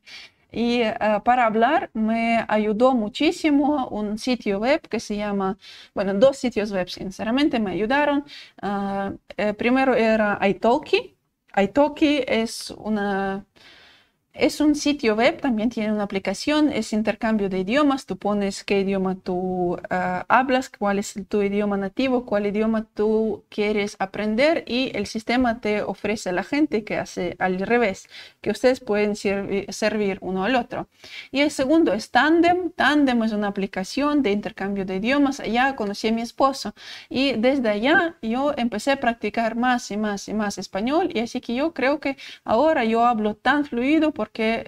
Y eh, para hablar me ayudó muchísimo un sitio web que se llama, bueno, dos sitios web, sinceramente me ayudaron. Ah, primero era italki. Italki es una es un sitio web, también tiene una aplicación, es intercambio de idiomas, tú pones qué idioma tú ah, hablas, cuál es tu idioma nativo, cuál idioma tú quieres aprender y el sistema te ofrece a la gente que hace al revés, que ustedes pueden servir uno al otro. Y el segundo es Tandem. Tandem es una aplicación de intercambio de idiomas. Allá conocí a mi esposo y desde allá yo empecé a practicar más y más y más español y así que yo creo que ahora yo hablo tan fluido por que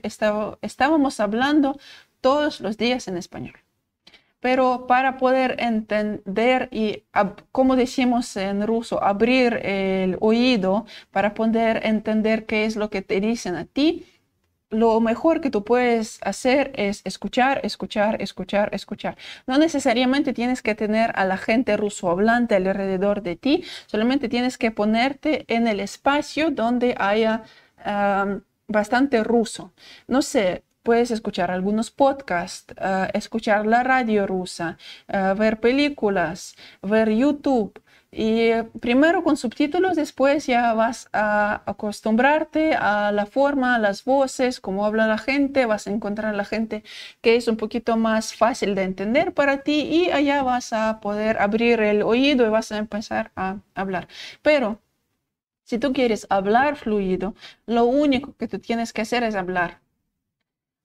estábamos hablando todos los días en español. Pero para poder entender y, como decimos en ruso, abrir el oído para poder entender qué es lo que te dicen a ti, lo mejor que tú puedes hacer es escuchar, escuchar, escuchar, escuchar. No necesariamente tienes que tener a la gente ruso hablante alrededor de ti, solamente tienes que ponerte en el espacio donde haya bastante ruso. No sé, puedes escuchar algunos podcasts, eh, escuchar la radio rusa, eh, ver películas, ver YouTube. Y primero con subtítulos, después ya vas a acostumbrarte a la forma, a las voces, cómo habla la gente, vas a encontrar a la gente que es un poquito más fácil de entender para ti y allá vas a poder abrir el oído y vas a empezar a hablar. Pero si tú quieres hablar fluido, lo único que tú tienes que hacer es hablar.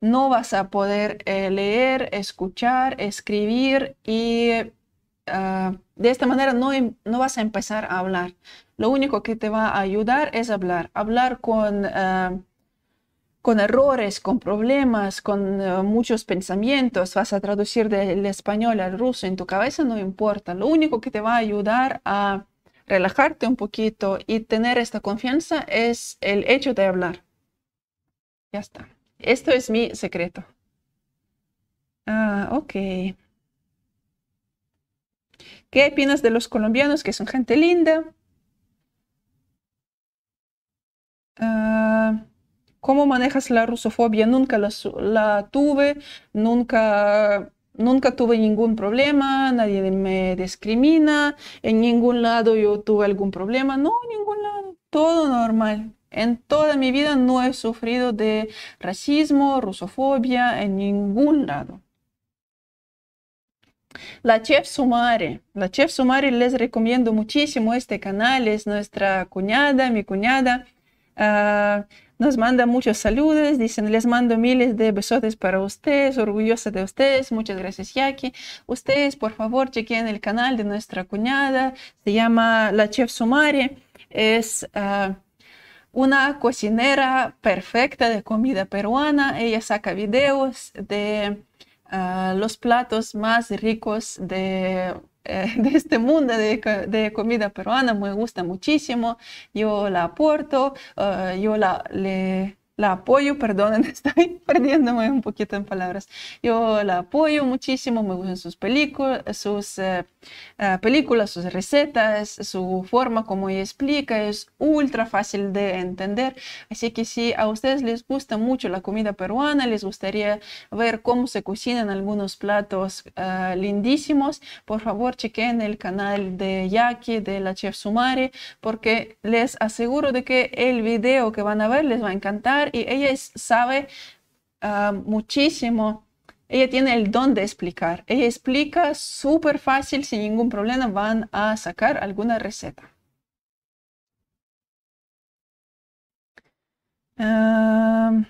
No vas a poder eh, leer, escuchar, escribir y ah, de esta manera no, em, no, vas a empezar a hablar. Lo único que te va a ayudar es hablar. Hablar con... Ah, con errores, con problemas, con eh, muchos pensamientos, vas a traducir del español al ruso en tu cabeza, no importa. Lo único que te va a ayudar a relajarte un poquito y tener esta confianza es el hecho de hablar. Ya está. Esto es mi secreto. Ah, ok. ¿Qué opinas de los colombianos que son gente linda? Ah, ¿Cómo manejas la rusofobia? Nunca la tuve, nunca Nunca tuve ningún problema, nadie me discrimina, en ningún lado yo tuve algún problema, no, en ningún lado, todo normal. En toda mi vida no he sufrido de racismo, rusofobia, en ningún lado. La chef sumare la chef sumare les recomiendo muchísimo este canal, es nuestra cuñada, mi cuñada. Ah, nos manda muchos saludos, dicen, les mando miles de besotes para ustedes, orgullosa de ustedes, muchas gracias Jackie. Ustedes, por favor, chequen el canal de nuestra cuñada, se llama La Chef Sumari, es... Ah, una cocinera perfecta de comida peruana. Ella saca videos de ah, los platos más ricos de eh, de este mundo de, de, comida peruana, me gusta muchísimo, yo la aporto, eh, yo la, le, la apoyo, perdón, estoy perdiéndome un poquito en palabras, yo la apoyo muchísimo, me gustan sus películas, sus... Eh, Ah, películas, sus recetas, su forma como ella explica, es ultra fácil de entender. Así que si a ustedes les gusta mucho la comida peruana, les gustaría ver cómo se cocinan algunos platos ah, lindísimos, por favor chequen el canal de Jackie, de la chef Sumari, porque les aseguro de que el video que van a ver les va a encantar y ella sabe ah, muchísimo ella tiene el don de explicar. Ella explica súper fácil, sin ningún problema, van a sacar alguna receta. me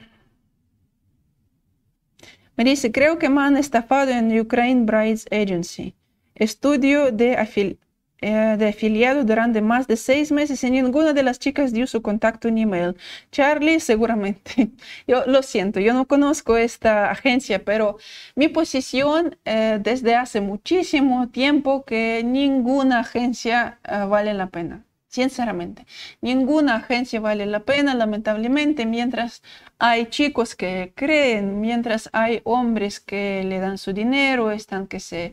dice, creo que me han estafado en Ukraine Brides Agency. Estudio de afili eh, de afiliado durante más de seis meses y ninguna de las chicas dio su contacto ni email. Charlie, seguramente. Yo lo siento, yo no conozco esta agencia, pero mi posición eh, desde hace muchísimo tiempo que ninguna agencia eh, vale la pena. Sinceramente, ninguna agencia vale la pena, lamentablemente, mientras hay chicos que creen, mientras hay hombres que le dan su dinero, están que se,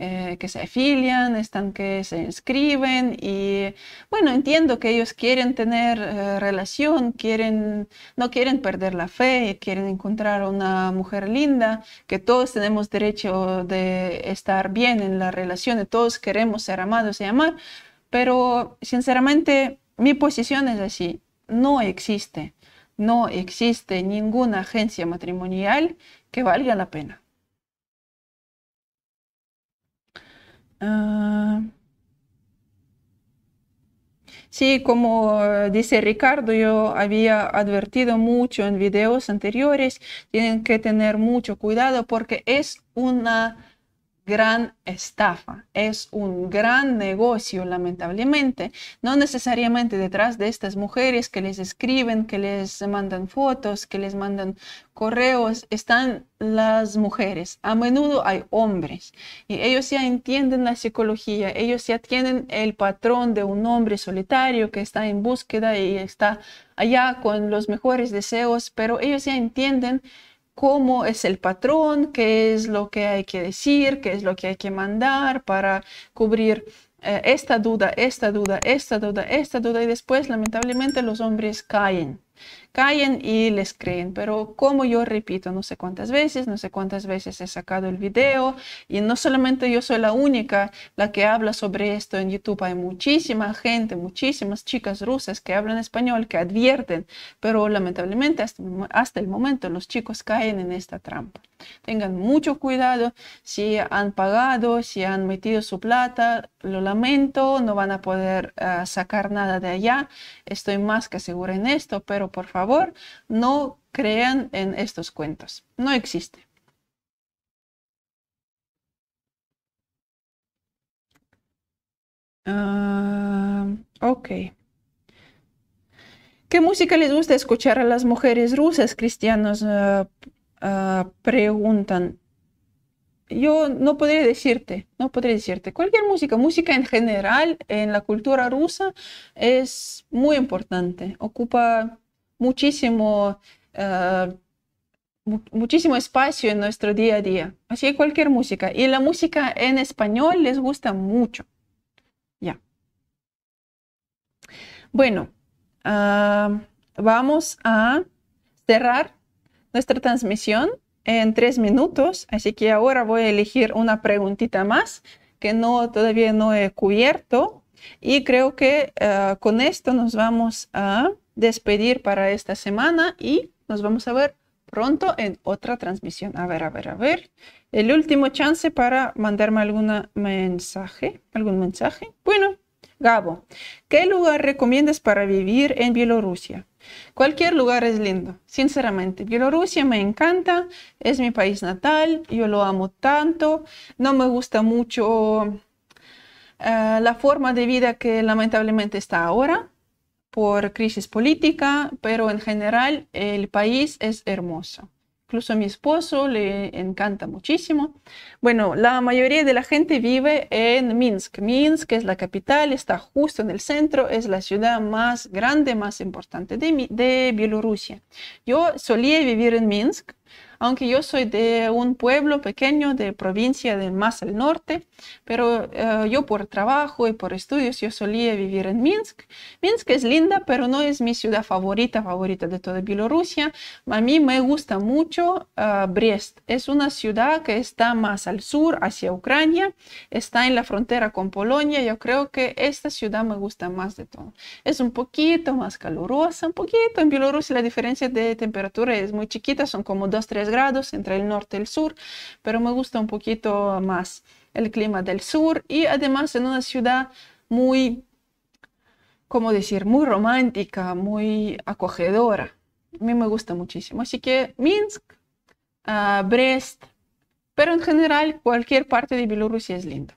eh, que se afilian, están que se inscriben y bueno, entiendo que ellos quieren tener eh, relación, quieren, no quieren perder la fe, quieren encontrar una mujer linda, que todos tenemos derecho de estar bien en la relación, y todos queremos ser amados y amar pero sinceramente mi posición es así. No existe, no existe ninguna agencia matrimonial que valga la pena. Ah, sí, como dice Ricardo, yo había advertido mucho en videos anteriores, tienen que tener mucho cuidado porque es una gran estafa, es un gran negocio, lamentablemente, no necesariamente detrás de estas mujeres que les escriben, que les mandan fotos, que les mandan correos, están las mujeres, a menudo hay hombres y ellos ya entienden la psicología, ellos ya tienen el patrón de un hombre solitario que está en búsqueda y está allá con los mejores deseos, pero ellos ya entienden cómo es el patrón, qué es lo que hay que decir, qué es lo que hay que mandar para cubrir eh, esta duda, esta duda, esta duda, esta duda y después lamentablemente los hombres caen. Caen y les creen, pero como yo repito no sé cuántas veces, no sé cuántas veces he sacado el video y no solamente yo soy la única la que habla sobre esto en YouTube, hay muchísima gente, muchísimas chicas rusas que hablan español, que advierten, pero lamentablemente hasta, el momento los chicos caen en esta trampa. Tengan mucho cuidado si han pagado, si han metido su plata, lo lamento, no van a poder ah, sacar nada de allá, estoy más que segura en esto, pero por favor no crean en estos cuentos. No existe. Ah, ok. ¿Qué música les gusta escuchar a las mujeres rusas? Cristianos ah, ah, preguntan. Yo no podría decirte, no podría decirte. Cualquier música, música en general en la cultura rusa es muy importante. Ocupa muchísimo, eh, muchísimo espacio en nuestro día a día. Así que cualquier música. Y la música en español les gusta mucho. Ya. Bueno, ah, vamos a cerrar nuestra transmisión en tres minutos, así que ahora voy a elegir una preguntita más que no todavía no he cubierto y creo que eh, con esto nos vamos a despedir para esta semana y nos vamos a ver pronto en otra transmisión. A ver, a ver, a ver. El último chance para mandarme algún mensaje. ¿Algún mensaje? Bueno, Gabo, ¿qué lugar recomiendas para vivir en Bielorrusia? Cualquier lugar es lindo, sinceramente. Bielorrusia me encanta, es mi país natal, yo lo amo tanto. No me gusta mucho eh, la forma de vida que lamentablemente está ahora, por crisis política, pero en general el país es hermoso. Incluso a mi esposo le encanta muchísimo. Bueno, la mayoría de la gente vive en Minsk. Minsk es la capital, está justo en el centro, es la ciudad más grande, más importante de, de Bielorrusia. Yo solía vivir en Minsk, aunque yo soy de un pueblo pequeño de provincia de más al norte, pero eh, yo por trabajo y por estudios yo solía vivir en Minsk. Minsk es linda, pero no es mi ciudad favorita, favorita de toda Bielorrusia. A mí me gusta mucho eh, Brest. Es una ciudad que está más al sur, hacia Ucrania, está en la frontera con Polonia. Yo creo que esta ciudad me gusta más de todo. Es un poquito más calurosa, un poquito. En Bielorrusia la diferencia de temperatura es muy chiquita, son como 2-3 grados entre el norte y el sur, pero me gusta un poquito más el clima del sur y además en una ciudad muy, como decir, muy romántica, muy acogedora. A mí me gusta muchísimo. Así que Minsk, ah, Brest, pero en general cualquier parte de Bielorrusia es lindo.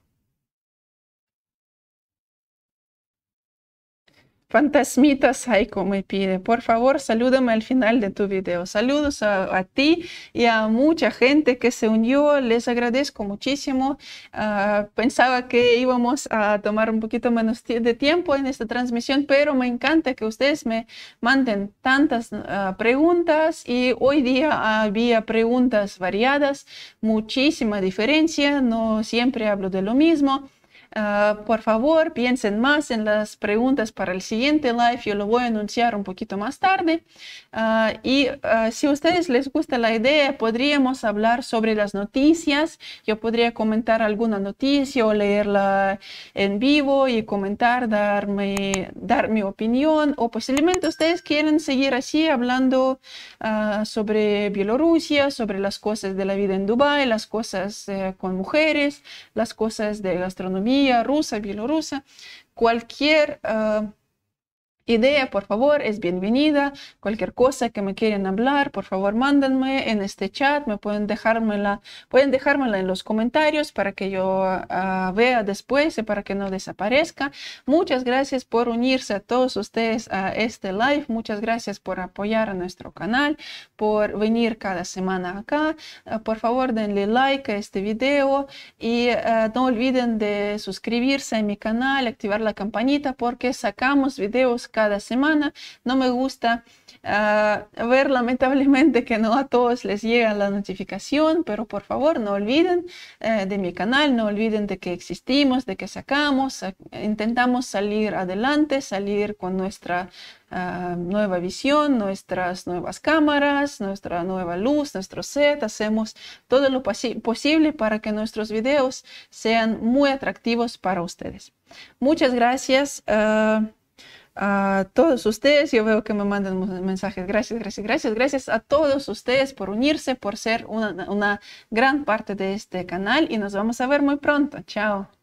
Fantasmitas hay como pide, por favor, salúdame al final de tu video. Saludos a, ti y a mucha gente que se unió. Les agradezco muchísimo. Ah, pensaba que íbamos a tomar un poquito menos de tiempo en esta transmisión, pero me encanta que ustedes me manden tantas ah, preguntas y hoy día había preguntas variadas, muchísima diferencia. No siempre hablo de lo mismo. Ah, por favor, piensen más en las preguntas para el siguiente live. Yo lo voy a anunciar un poquito más tarde. Ah, y ah, si a ustedes les gusta la idea, podríamos hablar sobre las noticias. Yo podría comentar alguna noticia o leerla en vivo y comentar, darme, dar mi opinión. O posiblemente ustedes quieren seguir así hablando sobre Bielorrusia, sobre las cosas de la vida en Dubái, las cosas eh, con mujeres, las cosas de gastronomía Rusia, rusa, bielorrusa, cualquier eh, idea, por favor, es bienvenida. Cualquier cosa que me quieran hablar, por favor, mándenme en este chat. Me pueden dejármela, pueden dejármela en los comentarios para que yo ah, vea después y para que no desaparezca. Muchas gracias por unirse a todos ustedes a este live. Muchas gracias por apoyar a nuestro canal, por venir cada semana acá. Ah, por favor, denle like a este video y ah, no olviden de suscribirse a mi canal, activar la campanita porque sacamos videos cada semana. No me gusta ah, ver lamentablemente que no a todos les llega la notificación, pero por favor no olviden eh, de mi canal, no olviden de que existimos, de que sacamos, intentamos salir adelante, salir con nuestra ah, nueva visión, nuestras nuevas cámaras, nuestra nueva luz, nuestro set. Hacemos todo lo posible para que nuestros videos sean muy atractivos para ustedes. Muchas gracias. Ah, a todos ustedes. Yo veo que me mandan mensajes. Gracias, gracias, gracias. Gracias a todos ustedes por unirse, por ser una, una gran parte de este canal y nos vamos a ver muy pronto. Chao.